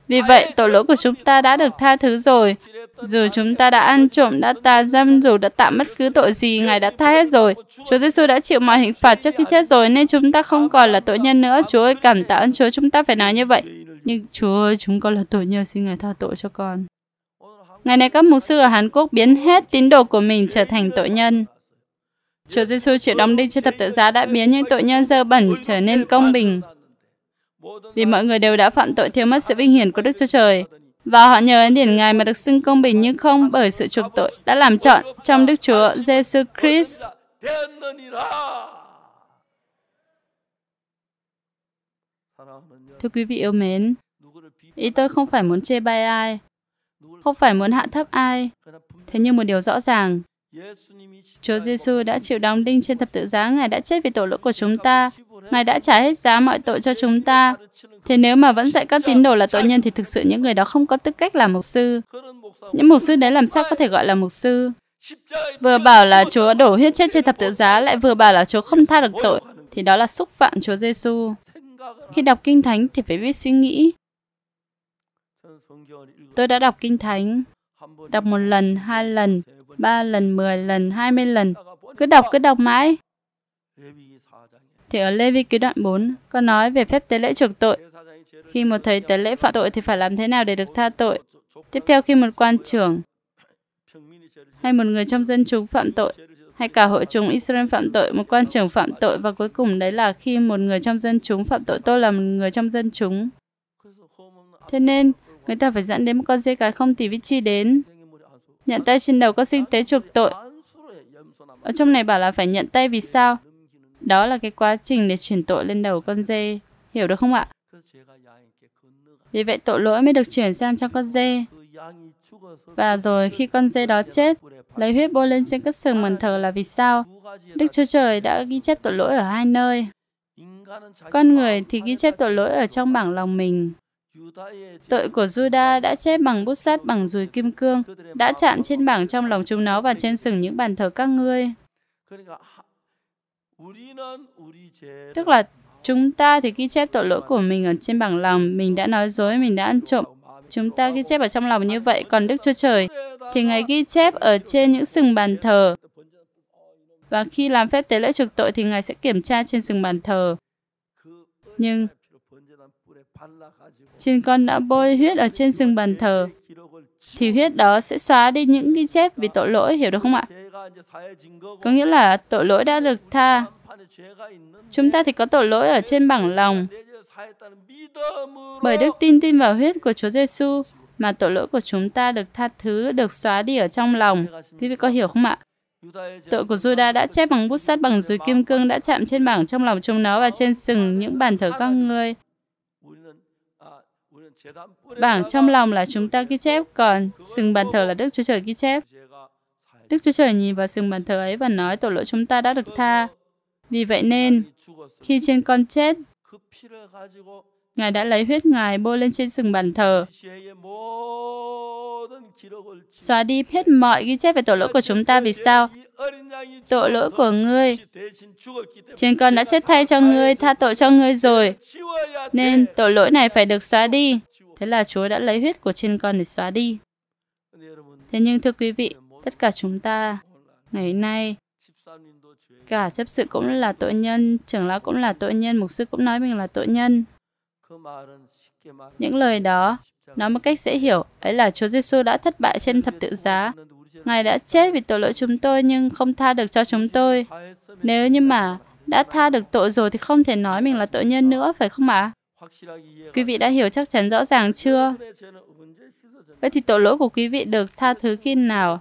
Vì vậy, tội lỗi của chúng ta đã được tha thứ rồi. Dù chúng ta đã ăn trộm, đã tà dâm, dù đã tạm mất cứ tội gì, Ngài đã tha hết rồi. Chúa Giêsu đã chịu mọi hình phạt trước khi chết rồi, nên chúng ta không còn là tội nhân nữa. Chúa ơi, cảm tạ ơn Chúa, chúng ta phải nói như vậy. Nhưng Chúa ơi, chúng con là tội nhân, xin Ngài tha tội cho con. Ngày nay các mục sư ở Hàn Quốc biến hết tín đồ của mình trở thành tội nhân. Chúa Giêsu chịu đóng đinh trên thập tự giá đã biến những tội nhân dơ bẩn trở nên công bình. Vì mọi người đều đã phạm tội thiếu mất sự vinh hiển của Đức Chúa Trời, và họ nhờ ân điển Ngài mà được xưng công bình nhưng không bởi sự chuộc tội đã làm chọn trong Đức Chúa Giêsu Christ. Thưa quý vị yêu mến, ý tôi không phải muốn chê bai ai, không phải muốn hạ thấp ai, thế nhưng một điều rõ ràng, Chúa Giêsu đã chịu đóng đinh trên thập tự giá, Ngài đã chết vì tội lỗi của chúng ta, Ngài đã trả hết giá mọi tội cho chúng ta. Thế nếu mà vẫn dạy các tín đồ là tội nhân thì thực sự những người đó không có tư cách làm mục sư. Những mục sư đấy làm sao có thể gọi là mục sư? Vừa bảo là Chúa đổ huyết chết trên thập tự giá, lại vừa bảo là Chúa không tha được tội, thì đó là xúc phạm Chúa Giêsu. Khi đọc Kinh Thánh thì phải biết suy nghĩ, Tôi đã đọc Kinh Thánh, đọc một lần, hai lần, ba lần, mười lần, hai mươi lần. Cứ đọc, cứ đọc mãi. Thì ở Lê Vi ký đoạn 4, có nói về phép tế lễ chuộc tội. Khi một thầy tế lễ phạm tội thì phải làm thế nào để được tha tội. Tiếp theo khi một quan trưởng hay một người trong dân chúng phạm tội, hay cả hội chúng Israel phạm tội, một quan trưởng phạm tội và cuối cùng đấy là khi một người trong dân chúng phạm tội, tôi là một người trong dân chúng. Thế nên, người ta phải dẫn đến một con dê cái không tỷ vị chi đến. Nhận tay trên đầu các sinh tế chuộc tội. Ở trong này bảo là phải nhận tay vì sao? Đó là cái quá trình để chuyển tội lên đầu con dê. Hiểu được không ạ? Vì vậy tội lỗi mới được chuyển sang cho con dê. Và rồi khi con dê đó chết, lấy huyết bôi lên trên các sừng mần thờ là vì sao? Đức Chúa Trời đã ghi chép tội lỗi ở hai nơi. Con người thì ghi chép tội lỗi ở trong bảng lòng mình. Tội của Juda đã chết bằng bút sắt bằng dùi kim cương, đã chạm trên bảng trong lòng chúng nó và trên sừng những bàn thờ các ngươi. Tức là chúng ta thì ghi chép tội lỗi của mình ở trên bảng lòng, mình đã nói dối, mình đã ăn trộm. Chúng ta ghi chép ở trong lòng như vậy, còn Đức Chúa Trời thì Ngài ghi chép ở trên những sừng bàn thờ. Và khi làm phép tế lễ trục tội thì Ngài sẽ kiểm tra trên sừng bàn thờ. Nhưng trên con đã bôi huyết ở trên sừng bàn thờ, thì huyết đó sẽ xóa đi những ghi chép vì tội lỗi, hiểu được không ạ? Có nghĩa là tội lỗi đã được tha. Chúng ta thì có tội lỗi ở trên bảng lòng. Bởi đức tin tin vào huyết của Chúa Giêsu mà tội lỗi của chúng ta được tha thứ, được xóa đi ở trong lòng. Quý vị có hiểu không ạ? Tội của Juda đã chép bằng bút sắt bằng dùi kim cương đã chạm trên bảng trong lòng chúng nó và trên sừng những bàn thờ các ngươi. Bảng trong lòng là chúng ta ghi chép, còn sừng bàn thờ là Đức Chúa Trời ghi chép. Đức Chúa Trời nhìn vào sừng bàn thờ ấy và nói tội lỗi chúng ta đã được tha. Vì vậy nên, khi trên con chết, Ngài đã lấy huyết Ngài bôi lên trên sừng bàn thờ, xóa đi hết mọi ghi chép về tội lỗi của chúng ta vì sao? Tội lỗi của ngươi, trên con đã chết thay cho ngươi, tha tội cho ngươi rồi, nên tội lỗi này phải được xóa đi. Thế là Chúa đã lấy huyết của trên con để xóa đi. Thế nhưng thưa quý vị, tất cả chúng ta ngày nay cả chấp sự cũng là tội nhân, trưởng lão cũng là tội nhân, mục sư cũng nói mình là tội nhân. Những lời đó nói một cách dễ hiểu, ấy là Chúa Giêsu đã thất bại trên thập tự giá. Ngài đã chết vì tội lỗi chúng tôi nhưng không tha được cho chúng tôi. Nếu như mà đã tha được tội rồi thì không thể nói mình là tội nhân nữa, phải không ạ? À? Quý vị đã hiểu chắc chắn rõ ràng chưa? Vậy thì tội lỗi của quý vị được tha thứ khi nào?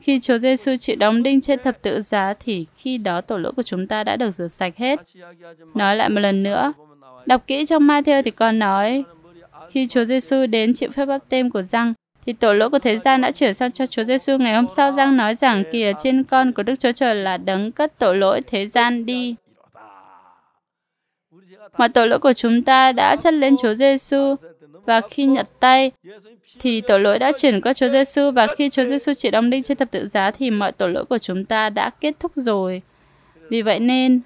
Khi Chúa Giêsu chịu đóng đinh trên thập tự giá thì khi đó tội lỗi của chúng ta đã được rửa sạch hết. Nói lại một lần nữa, đọc kỹ trong Matthew thì con nói, khi Chúa Giêsu đến chịu phép báp têm của răng, thì tội lỗi của thế gian đã chuyển sang cho Chúa Giêsu ngày hôm sau răng nói rằng kìa trên con của Đức Chúa Trời là đấng cất tội lỗi thế gian đi mọi tội lỗi của chúng ta đã chất lên Chúa Giêsu và khi nhặt tay thì tội lỗi đã chuyển qua Chúa Giêsu và khi Chúa Giêsu chỉ đóng đinh trên thập tự giá thì mọi tội lỗi của chúng ta đã kết thúc rồi. Vì vậy nên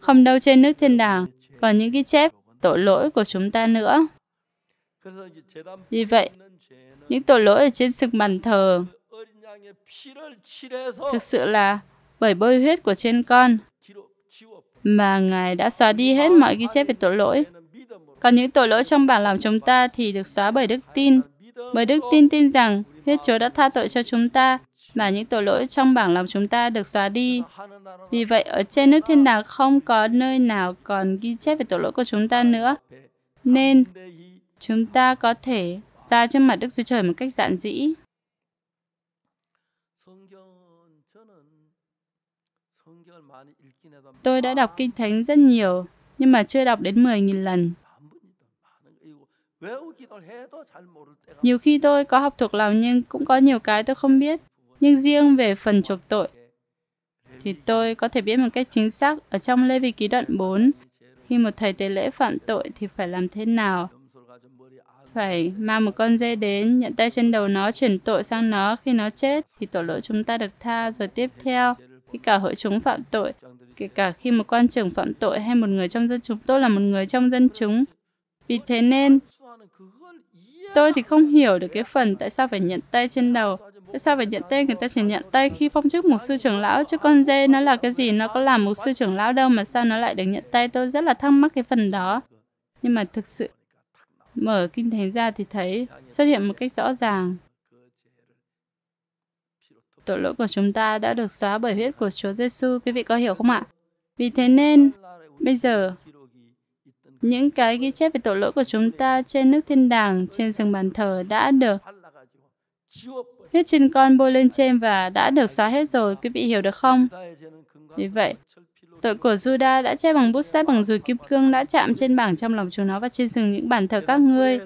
không đâu trên nước thiên đàng còn những ghi chép tội lỗi của chúng ta nữa. Vì vậy, những tội lỗi ở trên sực bàn thờ thực sự là bởi bôi huyết của trên con mà Ngài đã xóa đi hết mọi ghi chép về tội lỗi. Còn những tội lỗi trong bản lòng chúng ta thì được xóa bởi đức tin. Bởi đức tin tin rằng huyết Chúa đã tha tội cho chúng ta, mà những tội lỗi trong bảng lòng chúng ta được xóa đi. Vì vậy, ở trên nước thiên đàng không có nơi nào còn ghi chép về tội lỗi của chúng ta nữa. Nên, chúng ta có thể ra trước mặt Đức Chúa Trời một cách giản dĩ. Tôi đã đọc Kinh Thánh rất nhiều, nhưng mà chưa đọc đến 10.000 lần. Nhiều khi tôi có học thuộc lòng nhưng cũng có nhiều cái tôi không biết. Nhưng riêng về phần chuộc tội, thì tôi có thể biết một cách chính xác ở trong Lê vị Ký đoạn 4, khi một thầy tế lễ phạm tội thì phải làm thế nào? Phải mang một con dê đến, nhận tay trên đầu nó, chuyển tội sang nó, khi nó chết thì tội lỗi chúng ta được tha, rồi tiếp theo, khi cả hội chúng phạm tội kể cả khi một quan trưởng phạm tội hay một người trong dân chúng tôi là một người trong dân chúng vì thế nên tôi thì không hiểu được cái phần tại sao phải nhận tay trên đầu tại sao phải nhận tay người ta chỉ nhận tay khi phong chức mục sư trưởng lão chứ con dê nó là cái gì nó có làm mục sư trưởng lão đâu mà sao nó lại được nhận tay tôi rất là thắc mắc cái phần đó nhưng mà thực sự mở kinh thánh ra thì thấy xuất hiện một cách rõ ràng Tội lỗi của chúng ta đã được xóa bởi huyết của Chúa Giêsu, quý vị có hiểu không ạ? Vì thế nên, bây giờ, những cái ghi chép về tội lỗi của chúng ta trên nước thiên đàng, trên sừng bàn thờ đã được huyết trên con bôi lên trên và đã được xóa hết rồi, quý vị hiểu được không? Vì vậy, tội của Juda đã che bằng bút sắt bằng dùi kim cương đã chạm trên bảng trong lòng chúng nó và trên sừng những bàn thờ các ngươi.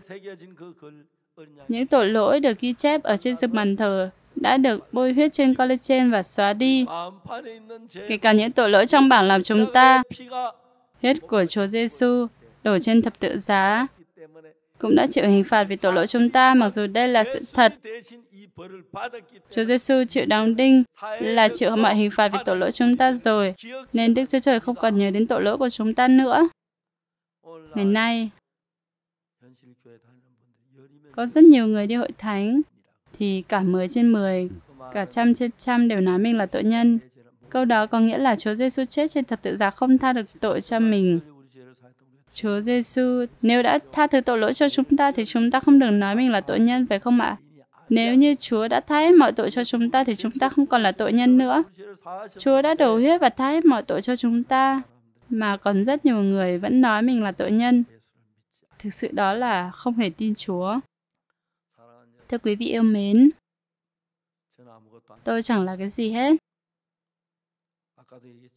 Những tội lỗi được ghi chép ở trên sừng bàn thờ đã được bôi huyết trên collagen và xóa đi. Kể cả những tội lỗi trong bản làm chúng ta, huyết của Chúa Giêsu đổ trên thập tự giá cũng đã chịu hình phạt vì tội lỗi chúng ta, mặc dù đây là sự thật. Chúa Giêsu chịu đóng đinh là chịu mọi hình phạt vì tội lỗi chúng ta rồi, nên Đức Chúa Trời không còn nhớ đến tội lỗi của chúng ta nữa. Ngày nay, có rất nhiều người đi hội thánh thì cả 10 trên 10, cả trăm trên trăm đều nói mình là tội nhân. Câu đó có nghĩa là Chúa Giêsu chết trên thập tự giá không tha được tội cho mình. Chúa Giêsu nếu đã tha thứ tội lỗi cho chúng ta thì chúng ta không được nói mình là tội nhân phải không ạ? Nếu như Chúa đã tha hết mọi tội cho chúng ta thì chúng ta không còn là tội nhân nữa. Chúa đã đổ huyết và tha hết mọi tội cho chúng ta mà còn rất nhiều người vẫn nói mình là tội nhân. Thực sự đó là không hề tin Chúa. Thưa quý vị yêu mến, tôi chẳng là cái gì hết.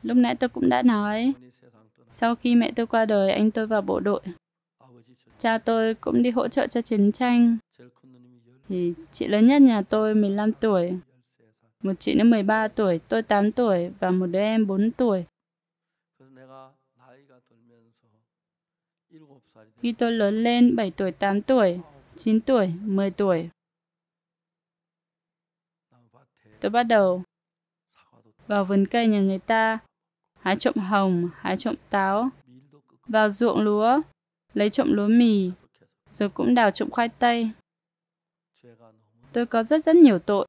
Lúc nãy tôi cũng đã nói, sau khi mẹ tôi qua đời, anh tôi vào bộ đội. Cha tôi cũng đi hỗ trợ cho chiến tranh. Thì chị lớn nhất nhà tôi 15 tuổi, một chị nữa 13 tuổi, tôi 8 tuổi và một đứa em 4 tuổi. Khi tôi lớn lên 7 tuổi, 8 tuổi, 9 tuổi, 10 tuổi Tôi bắt đầu vào vườn cây nhà người ta, hái trộm hồng, hái trộm táo, vào ruộng lúa, lấy trộm lúa mì, rồi cũng đào trộm khoai tây. Tôi có rất rất nhiều tội.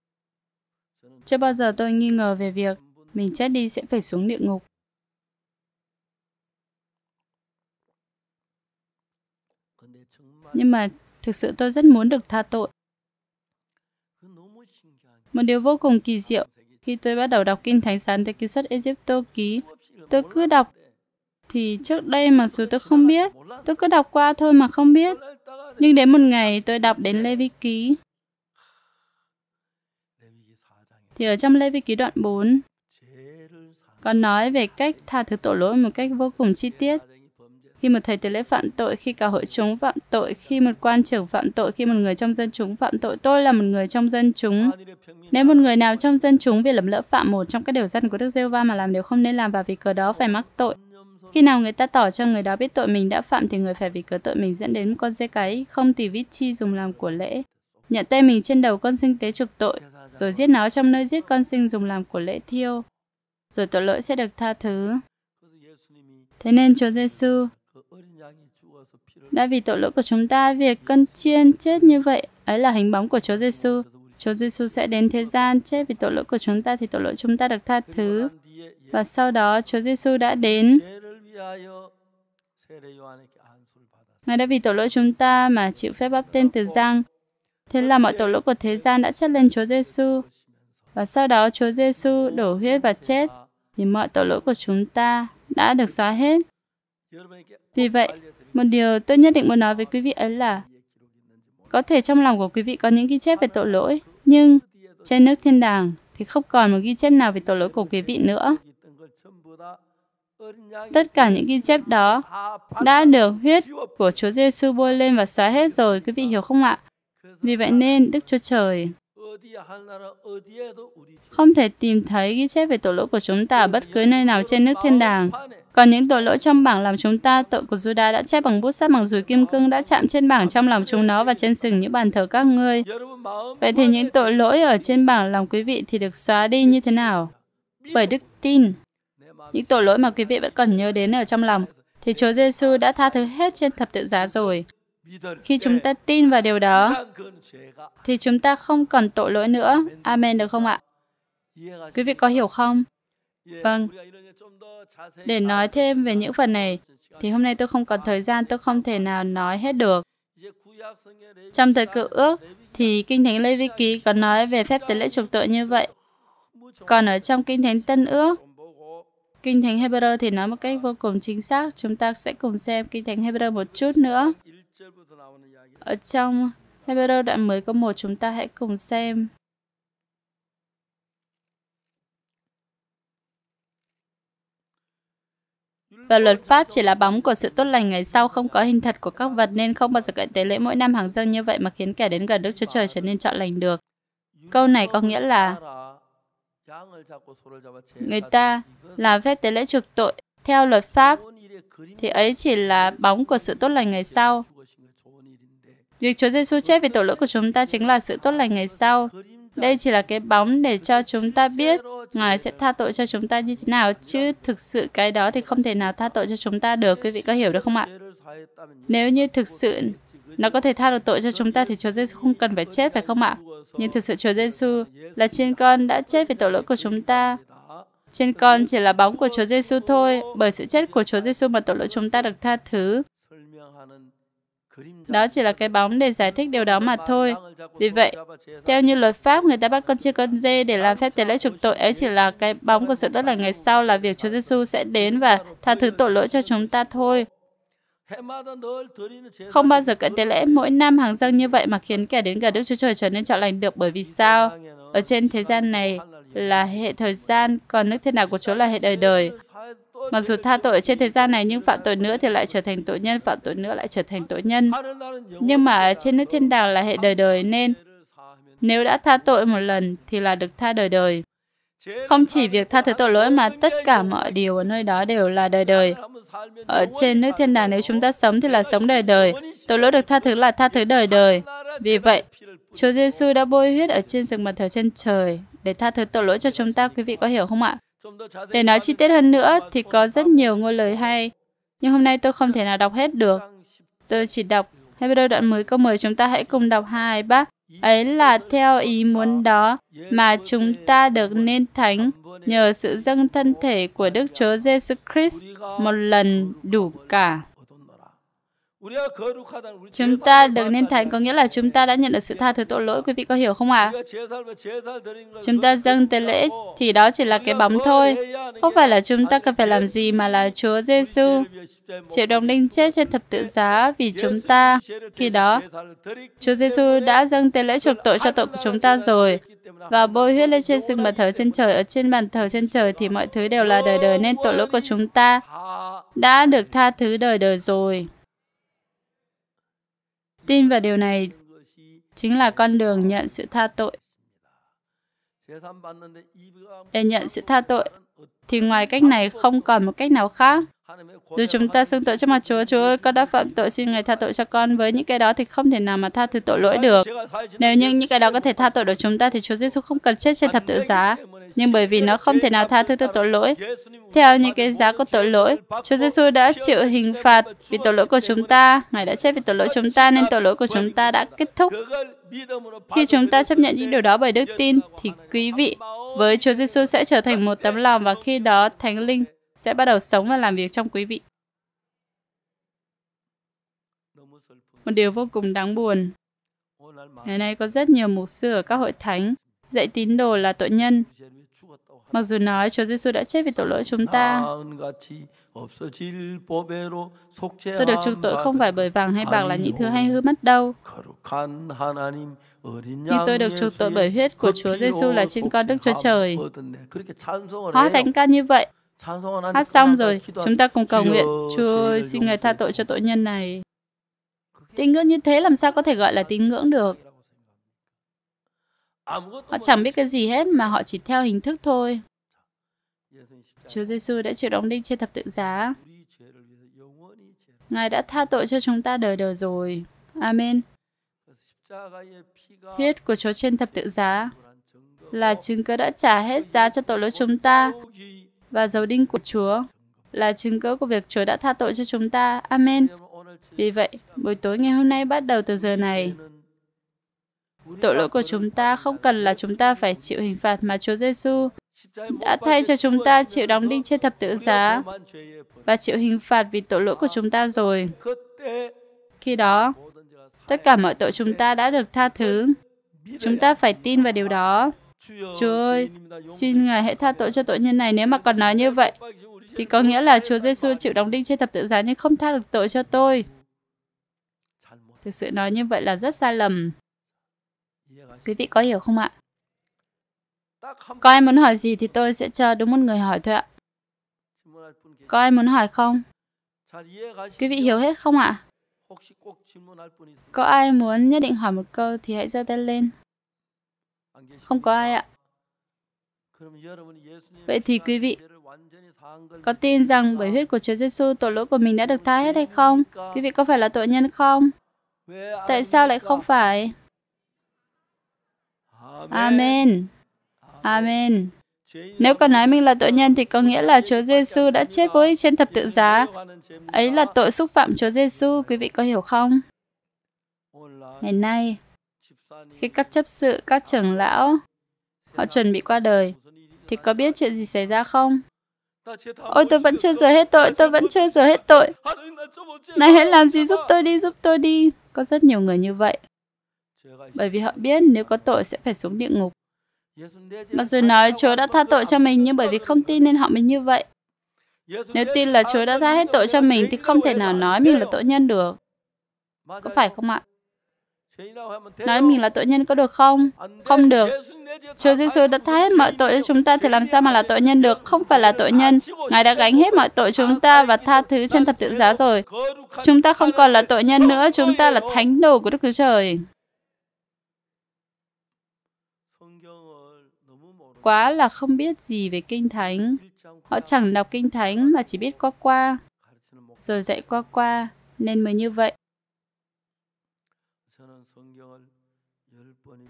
Chưa bao giờ tôi nghi ngờ về việc mình chết đi sẽ phải xuống địa ngục. Nhưng mà thực sự tôi rất muốn được tha tội. Một điều vô cùng kỳ diệu, khi tôi bắt đầu đọc Kinh Thánh Sán tại ký xuất Egypto ký, tôi cứ đọc thì trước đây mặc dù tôi không biết, tôi cứ đọc qua thôi mà không biết. Nhưng đến một ngày tôi đọc đến Lê Vi Ký. Thì ở trong Lê Vi Ký đoạn 4, còn nói về cách tha thứ tội lỗi một cách vô cùng chi tiết khi một thầy tế lễ phạm tội khi cả hội chúng phạm tội khi một quan trưởng phạm tội khi một người trong dân chúng phạm tội tôi là một người trong dân chúng nếu một người nào trong dân chúng vì lầm lỡ phạm một trong các điều dân của đức giê va mà làm điều không nên làm và vì cớ đó phải mắc tội khi nào người ta tỏ cho người đó biết tội mình đã phạm thì người phải vì cớ tội mình dẫn đến con dê cái không thì vít chi dùng làm của lễ nhận tay mình trên đầu con sinh tế trục tội rồi giết nó trong nơi giết con sinh dùng làm của lễ thiêu rồi tội lỗi sẽ được tha thứ thế nên chúa giêsu đã vì tội lỗi của chúng ta việc cân chiên chết như vậy ấy là hình bóng của Chúa Giêsu. Chúa Giêsu sẽ đến thế gian chết vì tội lỗi của chúng ta thì tội lỗi chúng ta được tha thứ. Và sau đó Chúa Giêsu đã đến. Ngài đã vì tội lỗi chúng ta mà chịu phép bắp tên từ răng. Thế là mọi tội lỗi của thế gian đã chất lên Chúa Giêsu. Và sau đó Chúa Giêsu đổ huyết và chết thì mọi tội lỗi của chúng ta đã được xóa hết. Vì vậy, một điều tôi nhất định muốn nói với quý vị ấy là có thể trong lòng của quý vị có những ghi chép về tội lỗi, nhưng trên nước thiên đàng thì không còn một ghi chép nào về tội lỗi của quý vị nữa. Tất cả những ghi chép đó đã được huyết của Chúa Giêsu bôi lên và xóa hết rồi, quý vị hiểu không ạ? Vì vậy nên Đức Chúa Trời không thể tìm thấy ghi chép về tội lỗi của chúng ta ở bất cứ nơi nào trên nước thiên đàng còn những tội lỗi trong bảng làm chúng ta, tội của Juda đã chép bằng bút sắt bằng rùi kim cương đã chạm trên bảng trong lòng chúng nó và trên sừng những bàn thờ các ngươi. Vậy thì những tội lỗi ở trên bảng lòng quý vị thì được xóa đi như thế nào? Bởi đức tin. Những tội lỗi mà quý vị vẫn còn nhớ đến ở trong lòng thì Chúa Giêsu đã tha thứ hết trên thập tự giá rồi. Khi chúng ta tin vào điều đó, thì chúng ta không còn tội lỗi nữa. Amen được không ạ? Quý vị có hiểu không? Vâng, để nói thêm về những phần này, thì hôm nay tôi không còn thời gian, tôi không thể nào nói hết được. Trong thời cựu ước, thì Kinh Thánh Lê Vi Ký có nói về phép tế lễ trục tội như vậy. Còn ở trong Kinh Thánh Tân ước, Kinh Thánh Hebrew thì nói một cách vô cùng chính xác. Chúng ta sẽ cùng xem Kinh Thánh Hebrew một chút nữa. Ở trong Hebrew đoạn 10 câu 1 chúng ta hãy cùng xem Và luật pháp chỉ là bóng của sự tốt lành ngày sau không có hình thật của các vật nên không bao giờ cậy tế lễ mỗi năm hàng dâng như vậy mà khiến kẻ đến gần Đức Chúa Trời trở nên trọn lành được. Câu này có nghĩa là người ta làm phép tế lễ chuộc tội theo luật pháp thì ấy chỉ là bóng của sự tốt lành ngày sau. Việc Chúa Giêsu chết vì tội lỗi của chúng ta chính là sự tốt lành ngày sau. Đây chỉ là cái bóng để cho chúng ta biết Ngài sẽ tha tội cho chúng ta như thế nào chứ thực sự cái đó thì không thể nào tha tội cho chúng ta được. Quý vị có hiểu được không ạ? Nếu như thực sự nó có thể tha được tội cho chúng ta thì Chúa Giêsu không cần phải chết phải không ạ? Nhưng thực sự Chúa Giêsu là trên con đã chết vì tội lỗi của chúng ta. Trên con chỉ là bóng của Chúa Giêsu thôi, bởi sự chết của Chúa Giêsu mà tội lỗi chúng ta được tha thứ. Đó chỉ là cái bóng để giải thích điều đó mà thôi. Vì vậy, theo như luật pháp, người ta bắt con chia con dê để làm phép tế lễ trục tội ấy chỉ là cái bóng của sự tốt lành ngày sau là việc Chúa Giêsu sẽ đến và tha thứ tội lỗi cho chúng ta thôi. Không bao giờ cận tế lễ mỗi năm hàng dâng như vậy mà khiến kẻ đến gần Đức Chúa Trời trở nên trọn lành được bởi vì sao? Ở trên thế gian này là hệ thời gian, còn nước thiên đàng của Chúa là hệ đời đời. Mặc dù tha tội trên thế gian này nhưng phạm tội nữa thì lại trở thành tội nhân, phạm tội nữa lại trở thành tội nhân. Nhưng mà trên nước thiên đàng là hệ đời đời nên nếu đã tha tội một lần thì là được tha đời đời. Không chỉ việc tha thứ tội lỗi mà tất cả mọi điều ở nơi đó đều là đời đời. Ở trên nước thiên đàng nếu chúng ta sống thì là sống đời đời. Tội lỗi được tha thứ là tha thứ đời đời. Vì vậy, Chúa Giêsu đã bôi huyết ở trên rừng mặt thờ trên trời để tha thứ tội lỗi cho chúng ta. Quý vị có hiểu không ạ? Để nói chi tiết hơn nữa thì có rất nhiều ngôn lời hay, nhưng hôm nay tôi không thể nào đọc hết được. Tôi chỉ đọc Hebrew đoạn mới câu 10 chúng ta hãy cùng đọc hai bác. Ấy là theo ý muốn đó mà chúng ta được nên thánh nhờ sự dâng thân thể của Đức Chúa Giêsu Christ một lần đủ cả. Chúng ta được nên thánh có nghĩa là chúng ta đã nhận được sự tha thứ tội lỗi, quý vị có hiểu không ạ? À? Chúng ta dâng tế lễ thì đó chỉ là cái bóng thôi, không phải là chúng ta cần phải làm gì mà là Chúa Giêsu chịu đồng đinh chết trên thập tự giá vì chúng ta. Khi đó, Chúa Giêsu đã dâng tế lễ chuộc tội cho tội của chúng ta rồi và bôi huyết lên trên sự bàn thờ trên trời ở trên bàn thờ trên trời thì mọi thứ đều là đời đời nên tội lỗi của chúng ta đã được tha thứ đời đời rồi. Tin vào điều này chính là con đường nhận sự tha tội. Để nhận sự tha tội thì ngoài cách này không còn một cách nào khác. Dù chúng ta xưng tội trước mặt Chúa, Chúa ơi, con đã phạm tội, xin Ngài tha tội cho con. Với những cái đó thì không thể nào mà tha thứ tội lỗi được. Nếu những những cái đó có thể tha tội được chúng ta thì Chúa Giêsu không cần chết trên thập tự giá. Nhưng bởi vì nó không thể nào tha thứ cho tội lỗi, theo những cái giá của tội lỗi, Chúa Giêsu đã chịu hình phạt vì tội lỗi của chúng ta. Ngài đã chết vì tội lỗi chúng ta nên tội lỗi của chúng ta đã kết thúc. Khi chúng ta chấp nhận những điều đó bởi đức tin, thì quý vị với Chúa Giêsu sẽ trở thành một tấm lòng và khi đó Thánh Linh sẽ bắt đầu sống và làm việc trong quý vị. Một điều vô cùng đáng buồn. Ngày nay có rất nhiều mục sư ở các hội thánh dạy tín đồ là tội nhân. Mặc dù nói Chúa Giêsu đã chết vì tội lỗi chúng ta, tôi được chuộc tội không phải bởi vàng hay bạc là những thứ hay hư mất đâu. Nhưng tôi được chuộc tội bởi huyết của Chúa Giêsu là trên con Đức Chúa Trời. Hóa thánh ca như vậy, Hát xong rồi, chúng ta cùng cầu nguyện, Chúa ơi, xin Ngài tha tội cho tội nhân này. Tín ngưỡng như thế làm sao có thể gọi là tín ngưỡng được? Họ chẳng biết cái gì hết mà họ chỉ theo hình thức thôi. Chúa Giêsu đã chịu đóng đinh trên thập tự giá. Ngài đã tha tội cho chúng ta đời đời rồi. Amen. Huyết của Chúa trên thập tự giá là chứng cứ đã trả hết giá cho tội lỗi chúng ta và dấu đinh của Chúa là chứng cứ của việc Chúa đã tha tội cho chúng ta. Amen. Vì vậy, buổi tối ngày hôm nay bắt đầu từ giờ này. Tội lỗi của chúng ta không cần là chúng ta phải chịu hình phạt mà Chúa Giêsu đã thay cho chúng ta chịu đóng đinh trên thập tự giá và chịu hình phạt vì tội lỗi của chúng ta rồi. Khi đó, tất cả mọi tội chúng ta đã được tha thứ. Chúng ta phải tin vào điều đó. Chúa ơi, xin Ngài hãy tha tội cho tội nhân này nếu mà còn nói như vậy. Thì có nghĩa là Chúa Giêsu chịu đóng đinh trên thập tự giá nhưng không tha được tội cho tôi. Thực sự nói như vậy là rất sai lầm. Quý vị có hiểu không ạ? Có ai muốn hỏi gì thì tôi sẽ cho đúng một người hỏi thôi ạ. Có ai muốn hỏi không? Quý vị hiểu hết không ạ? Có ai muốn nhất định hỏi một câu thì hãy giơ tay lên. Không có ai ạ. Vậy thì quý vị có tin rằng bởi huyết của Chúa Giêsu tội lỗi của mình đã được tha hết hay không? Quý vị có phải là tội nhân không? Tại sao lại không phải? Amen. Amen. Nếu còn nói mình là tội nhân thì có nghĩa là Chúa Giêsu đã chết vô ích trên thập tự giá. Ấy là tội xúc phạm Chúa Giêsu, quý vị có hiểu không? Ngày nay, khi các chấp sự, các trưởng lão, họ chuẩn bị qua đời, thì có biết chuyện gì xảy ra không? Ôi tôi vẫn chưa rửa hết tội, tôi vẫn chưa rửa hết tội. Này hãy làm gì giúp tôi đi, giúp tôi đi. Có rất nhiều người như vậy. Bởi vì họ biết nếu có tội sẽ phải xuống địa ngục. Mặc dù nói Chúa đã tha tội cho mình nhưng bởi vì không tin nên họ mới như vậy. Nếu tin là Chúa đã tha hết tội cho mình thì không thể nào nói mình là tội nhân được. Có phải không ạ? nói mình là tội nhân có được không? Không được. Chúa Giêsu đã tha hết mọi tội cho chúng ta thì làm sao mà là tội nhân được? Không phải là tội nhân. Ngài đã gánh hết mọi tội chúng ta và tha thứ trên thập tự giá rồi. Chúng ta không còn là tội nhân nữa, chúng ta là thánh đồ của Đức Chúa Trời. Quá là không biết gì về Kinh Thánh. Họ chẳng đọc Kinh Thánh mà chỉ biết qua qua, rồi dạy qua qua, nên mới như vậy.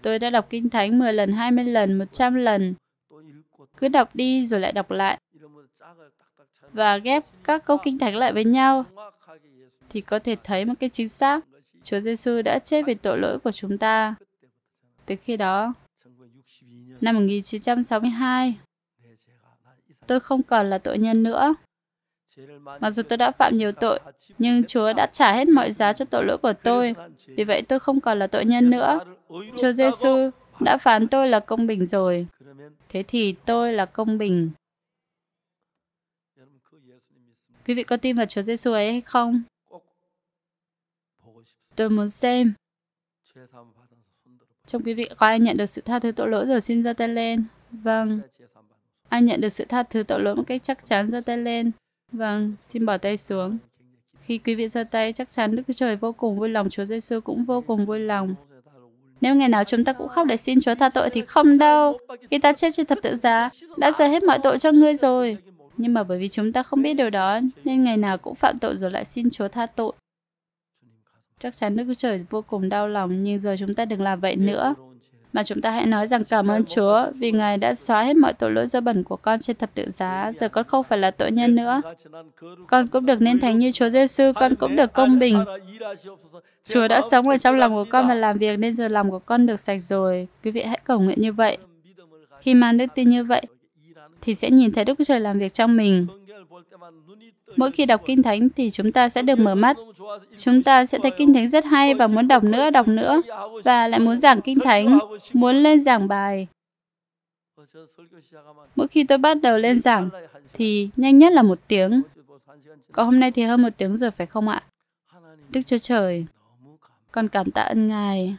Tôi đã đọc Kinh Thánh 10 lần, 20 lần, 100 lần. Cứ đọc đi rồi lại đọc lại. Và ghép các câu Kinh Thánh lại với nhau thì có thể thấy một cái chính xác Chúa Giêsu đã chết vì tội lỗi của chúng ta. Từ khi đó, năm 1962, tôi không còn là tội nhân nữa. Mặc dù tôi đã phạm nhiều tội, nhưng Chúa đã trả hết mọi giá cho tội lỗi của tôi. Vì vậy tôi không còn là tội nhân nữa. Chúa Giêsu đã phán tôi là công bình rồi. Thế thì tôi là công bình. Quý vị có tin vào Chúa Giêsu ấy hay không? Tôi muốn xem. Trong quý vị có ai nhận được sự tha thứ tội lỗi rồi xin giơ tay lên. Vâng. Ai nhận được sự tha thứ tội lỗi một cách chắc chắn giơ tay lên. Vâng, xin bỏ tay xuống. Khi quý vị giơ tay, chắc chắn Đức Chúa Trời vô cùng vui lòng, Chúa Giêsu cũng vô cùng vui lòng. Nếu ngày nào chúng ta cũng khóc để xin Chúa tha tội thì không đâu. Khi ta chết trên thập tự giá, đã rời hết mọi tội cho ngươi rồi. Nhưng mà bởi vì chúng ta không biết điều đó, nên ngày nào cũng phạm tội rồi lại xin Chúa tha tội. Chắc chắn Đức Chúa Trời vô cùng đau lòng, nhưng giờ chúng ta đừng làm vậy nữa mà chúng ta hãy nói rằng cảm ơn Chúa vì Ngài đã xóa hết mọi tội lỗi dơ bẩn của con trên thập tự giá. Giờ con không phải là tội nhân nữa. Con cũng được nên thánh như Chúa Giêsu, con cũng được công bình. Chúa đã sống ở trong lòng của con và làm việc nên giờ lòng của con được sạch rồi. Quý vị hãy cầu nguyện như vậy. Khi mang đức tin như vậy, thì sẽ nhìn thấy Đức Trời làm việc trong mình. Mỗi khi đọc Kinh Thánh thì chúng ta sẽ được mở mắt. Chúng ta sẽ thấy Kinh Thánh rất hay và muốn đọc nữa, đọc nữa, và lại muốn giảng Kinh Thánh, muốn lên giảng bài. Mỗi khi tôi bắt đầu lên giảng thì nhanh nhất là một tiếng. có hôm nay thì hơn một tiếng rồi phải không ạ? Đức Chúa Trời, con cảm tạ ơn Ngài.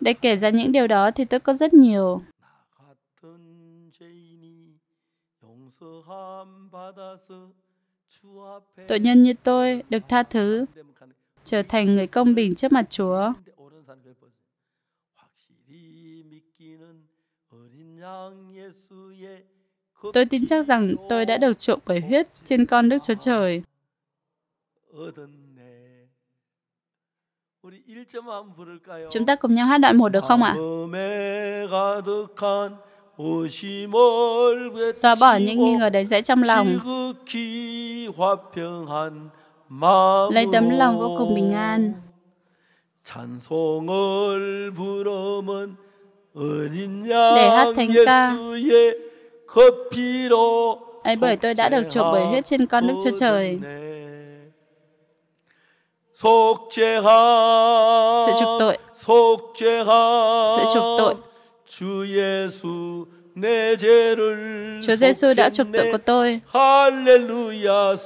Để kể ra những điều đó thì tôi có rất nhiều. Tội nhân như tôi được tha thứ, trở thành người công bình trước mặt Chúa. Tôi tin chắc rằng tôi đã được trộm bởi huyết trên con Đức Chúa Trời. Chúng ta cùng nhau hát đoạn một được không ạ? Xóa bỏ những nghi ngờ đánh rẽ trong lòng. Lấy tấm lòng vô cùng bình an. Để hát thánh ca. Ấy bởi tôi đã được chuộc bởi huyết trên con nước Chúa Trời. Sự trục tội. Sự trục tội. Chúa Giêsu đã chuộc tội của tôi. Hallelujah.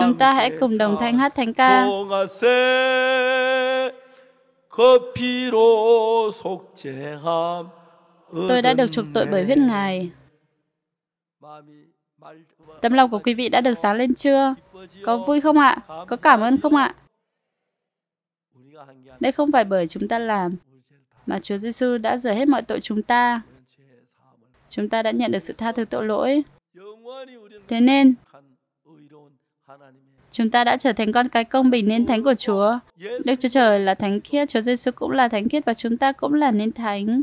Chúng ta hãy cùng đồng thanh hát thánh ca. Tôi đã được chuộc tội bởi huyết Ngài. Tấm lòng của quý vị đã được sáng lên chưa? Có vui không ạ? Có cảm ơn không ạ? Đây không phải bởi chúng ta làm, mà Chúa Giêsu đã rửa hết mọi tội chúng ta. Chúng ta đã nhận được sự tha thứ tội lỗi. Thế nên, chúng ta đã trở thành con cái công bình nên thánh của Chúa. Đức Chúa Trời là thánh khiết, Chúa Giêsu cũng là thánh khiết và chúng ta cũng là nên thánh.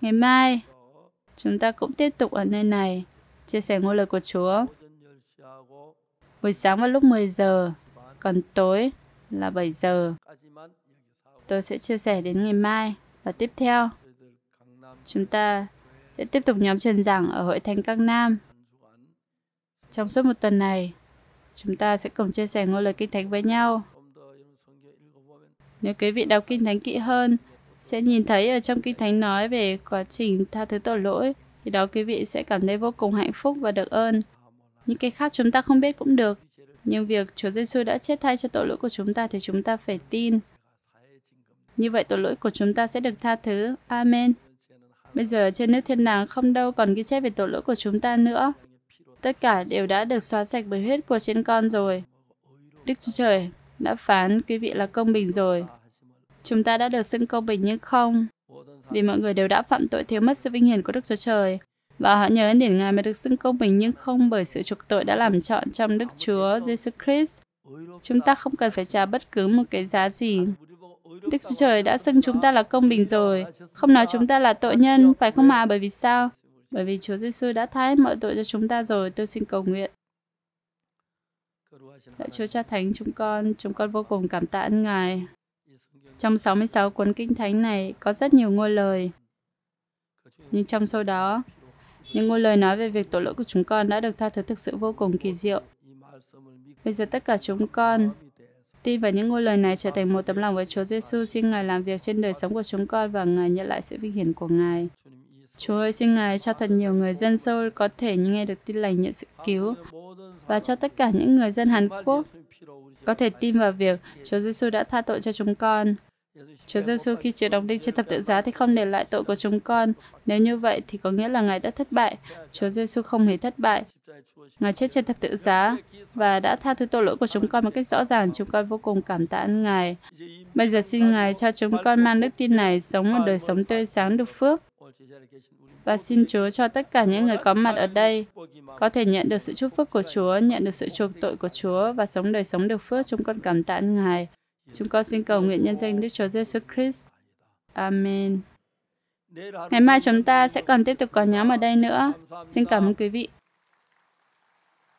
Ngày mai, chúng ta cũng tiếp tục ở nơi này, chia sẻ ngôi lời của Chúa. Buổi sáng vào lúc 10 giờ, còn tối là 7 giờ tôi sẽ chia sẻ đến ngày mai và tiếp theo. Chúng ta sẽ tiếp tục nhóm truyền giảng ở Hội Thánh Các Nam. Trong suốt một tuần này, chúng ta sẽ cùng chia sẻ ngôi lời kinh thánh với nhau. Nếu quý vị đọc kinh thánh kỹ hơn, sẽ nhìn thấy ở trong kinh thánh nói về quá trình tha thứ tội lỗi, thì đó quý vị sẽ cảm thấy vô cùng hạnh phúc và được ơn. Những cái khác chúng ta không biết cũng được, nhưng việc Chúa Giêsu đã chết thay cho tội lỗi của chúng ta thì chúng ta phải tin. Như vậy tội lỗi của chúng ta sẽ được tha thứ. Amen. Bây giờ trên nước thiên đàng không đâu còn ghi chép về tội lỗi của chúng ta nữa. Tất cả đều đã được xóa sạch bởi huyết của trên con rồi. Đức Chúa Trời đã phán quý vị là công bình rồi. Chúng ta đã được xưng công bình nhưng không. Vì mọi người đều đã phạm tội thiếu mất sự vinh hiển của Đức Chúa Trời. Và họ nhớ đến điển Ngài mà được xưng công bình nhưng không bởi sự trục tội đã làm chọn trong Đức Chúa Jesus Christ. Chúng ta không cần phải trả bất cứ một cái giá gì. Đức Chúa Trời đã xưng chúng ta là công bình rồi, không nói chúng ta là tội nhân, phải không mà? Bởi vì sao? Bởi vì Chúa Giêsu đã tha hết mọi tội cho chúng ta rồi, tôi xin cầu nguyện. Lạy Chúa Cha Thánh chúng con, chúng con vô cùng cảm tạ ơn Ngài. Trong 66 cuốn Kinh Thánh này có rất nhiều ngôi lời. Nhưng trong số đó, những ngôi lời nói về việc tội lỗi của chúng con đã được tha thứ thực sự vô cùng kỳ diệu. Bây giờ tất cả chúng con Tin vào những ngôi lời này trở thành một tấm lòng với Chúa Giêsu, xin Ngài làm việc trên đời sống của chúng con và Ngài nhận lại sự vinh hiển của Ngài. Chúa ơi, xin Ngài cho thật nhiều người dân Seoul có thể nghe được tin lành nhận sự cứu và cho tất cả những người dân Hàn Quốc có thể tin vào việc Chúa Giêsu đã tha tội cho chúng con. Chúa Giêsu khi chịu đóng đinh trên thập tự giá thì không để lại tội của chúng con. Nếu như vậy thì có nghĩa là Ngài đã thất bại. Chúa Giêsu không hề thất bại. Ngài chết trên thập tự giá và đã tha thứ tội lỗi của chúng con một cách rõ ràng. Chúng con vô cùng cảm tạ Ngài. Bây giờ xin Ngài cho chúng con mang đức tin này sống một đời sống tươi sáng được phước. Và xin Chúa cho tất cả những người có mặt ở đây có thể nhận được sự chúc phước của Chúa, nhận được sự chuộc tội của Chúa và sống đời sống được phước. Chúng con cảm tạ Ngài. Chúng con xin cầu nguyện nhân danh Đức Chúa Giêsu Christ. Amen. Ngày mai chúng ta sẽ còn tiếp tục có nhóm ở đây nữa. Xin cảm ơn quý vị.